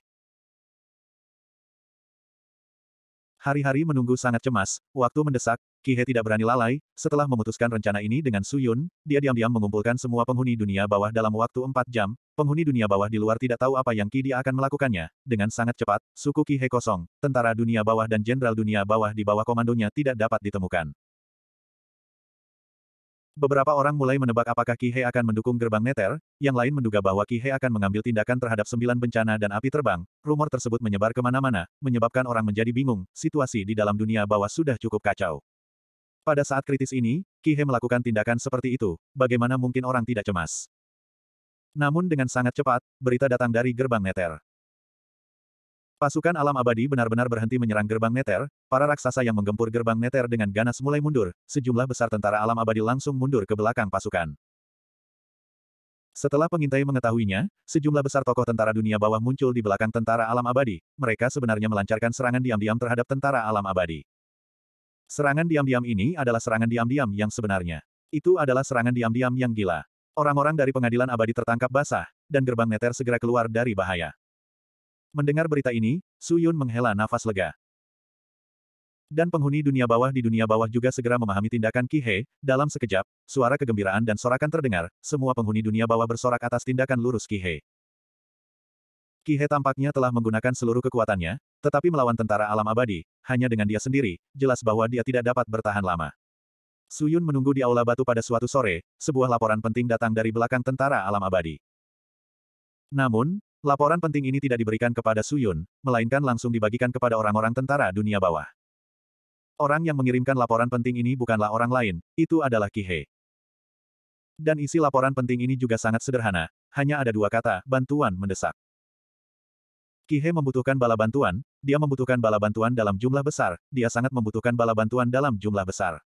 Hari-hari menunggu sangat cemas, waktu mendesak, Kihe tidak berani lalai, setelah memutuskan rencana ini dengan Suyun, dia diam-diam mengumpulkan semua penghuni dunia bawah dalam waktu 4 jam, penghuni dunia bawah di luar tidak tahu apa yang Ki dia akan melakukannya, dengan sangat cepat, suku Kihe kosong, tentara dunia bawah dan jenderal dunia bawah di bawah komandonya tidak dapat ditemukan. Beberapa orang mulai menebak apakah Kihei akan mendukung gerbang neter, yang lain menduga bahwa Kihei akan mengambil tindakan terhadap sembilan bencana dan api terbang. Rumor tersebut menyebar kemana-mana, menyebabkan orang menjadi bingung, situasi di dalam dunia bawah sudah cukup kacau. Pada saat kritis ini, Kihei melakukan tindakan seperti itu, bagaimana mungkin orang tidak cemas. Namun dengan sangat cepat, berita datang dari gerbang neter. Pasukan alam abadi benar-benar berhenti menyerang gerbang Neter, para raksasa yang menggempur gerbang Neter dengan ganas mulai mundur, sejumlah besar tentara alam abadi langsung mundur ke belakang pasukan. Setelah pengintai mengetahuinya, sejumlah besar tokoh tentara dunia bawah muncul di belakang tentara alam abadi, mereka sebenarnya melancarkan serangan diam-diam terhadap tentara alam abadi. Serangan diam-diam ini adalah serangan diam-diam yang sebenarnya. Itu adalah serangan diam-diam yang gila. Orang-orang dari pengadilan abadi tertangkap basah, dan gerbang Neter segera keluar dari bahaya. Mendengar berita ini, Su Yun menghela nafas lega. Dan penghuni dunia bawah di dunia bawah juga segera memahami tindakan Ki He, dalam sekejap, suara kegembiraan dan sorakan terdengar, semua penghuni dunia bawah bersorak atas tindakan lurus Ki He. Ki He tampaknya telah menggunakan seluruh kekuatannya, tetapi melawan tentara alam abadi, hanya dengan dia sendiri, jelas bahwa dia tidak dapat bertahan lama. Su Yun menunggu di aula batu pada suatu sore, sebuah laporan penting datang dari belakang tentara alam abadi. Namun, Laporan penting ini tidak diberikan kepada Suyun, melainkan langsung dibagikan kepada orang-orang tentara dunia bawah. Orang yang mengirimkan laporan penting ini bukanlah orang lain, itu adalah Kihe. Dan isi laporan penting ini juga sangat sederhana, hanya ada dua kata, bantuan mendesak. Kihe membutuhkan bala bantuan, dia membutuhkan bala bantuan dalam jumlah besar, dia sangat membutuhkan bala bantuan dalam jumlah besar.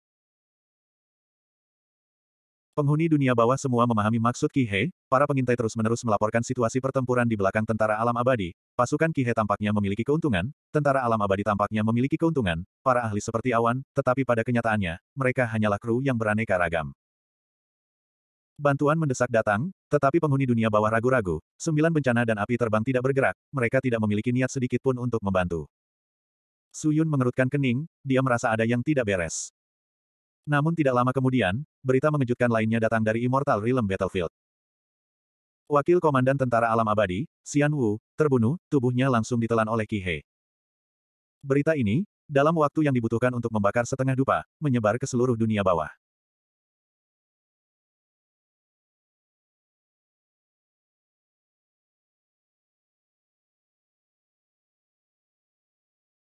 Penghuni dunia bawah semua memahami maksud Kihe, para pengintai terus-menerus melaporkan situasi pertempuran di belakang tentara alam abadi, pasukan Kihe tampaknya memiliki keuntungan, tentara alam abadi tampaknya memiliki keuntungan, para ahli seperti awan, tetapi pada kenyataannya, mereka hanyalah kru yang beraneka ragam. Bantuan mendesak datang, tetapi penghuni dunia bawah ragu-ragu, sembilan bencana dan api terbang tidak bergerak, mereka tidak memiliki niat sedikit pun untuk membantu. Suyun mengerutkan kening, dia merasa ada yang tidak beres. Namun tidak lama kemudian, berita mengejutkan lainnya datang dari Immortal Realm Battlefield. Wakil Komandan Tentara Alam Abadi, Xian Wu, terbunuh, tubuhnya langsung ditelan oleh Ki He. Berita ini, dalam waktu yang dibutuhkan untuk membakar setengah dupa, menyebar ke seluruh dunia bawah.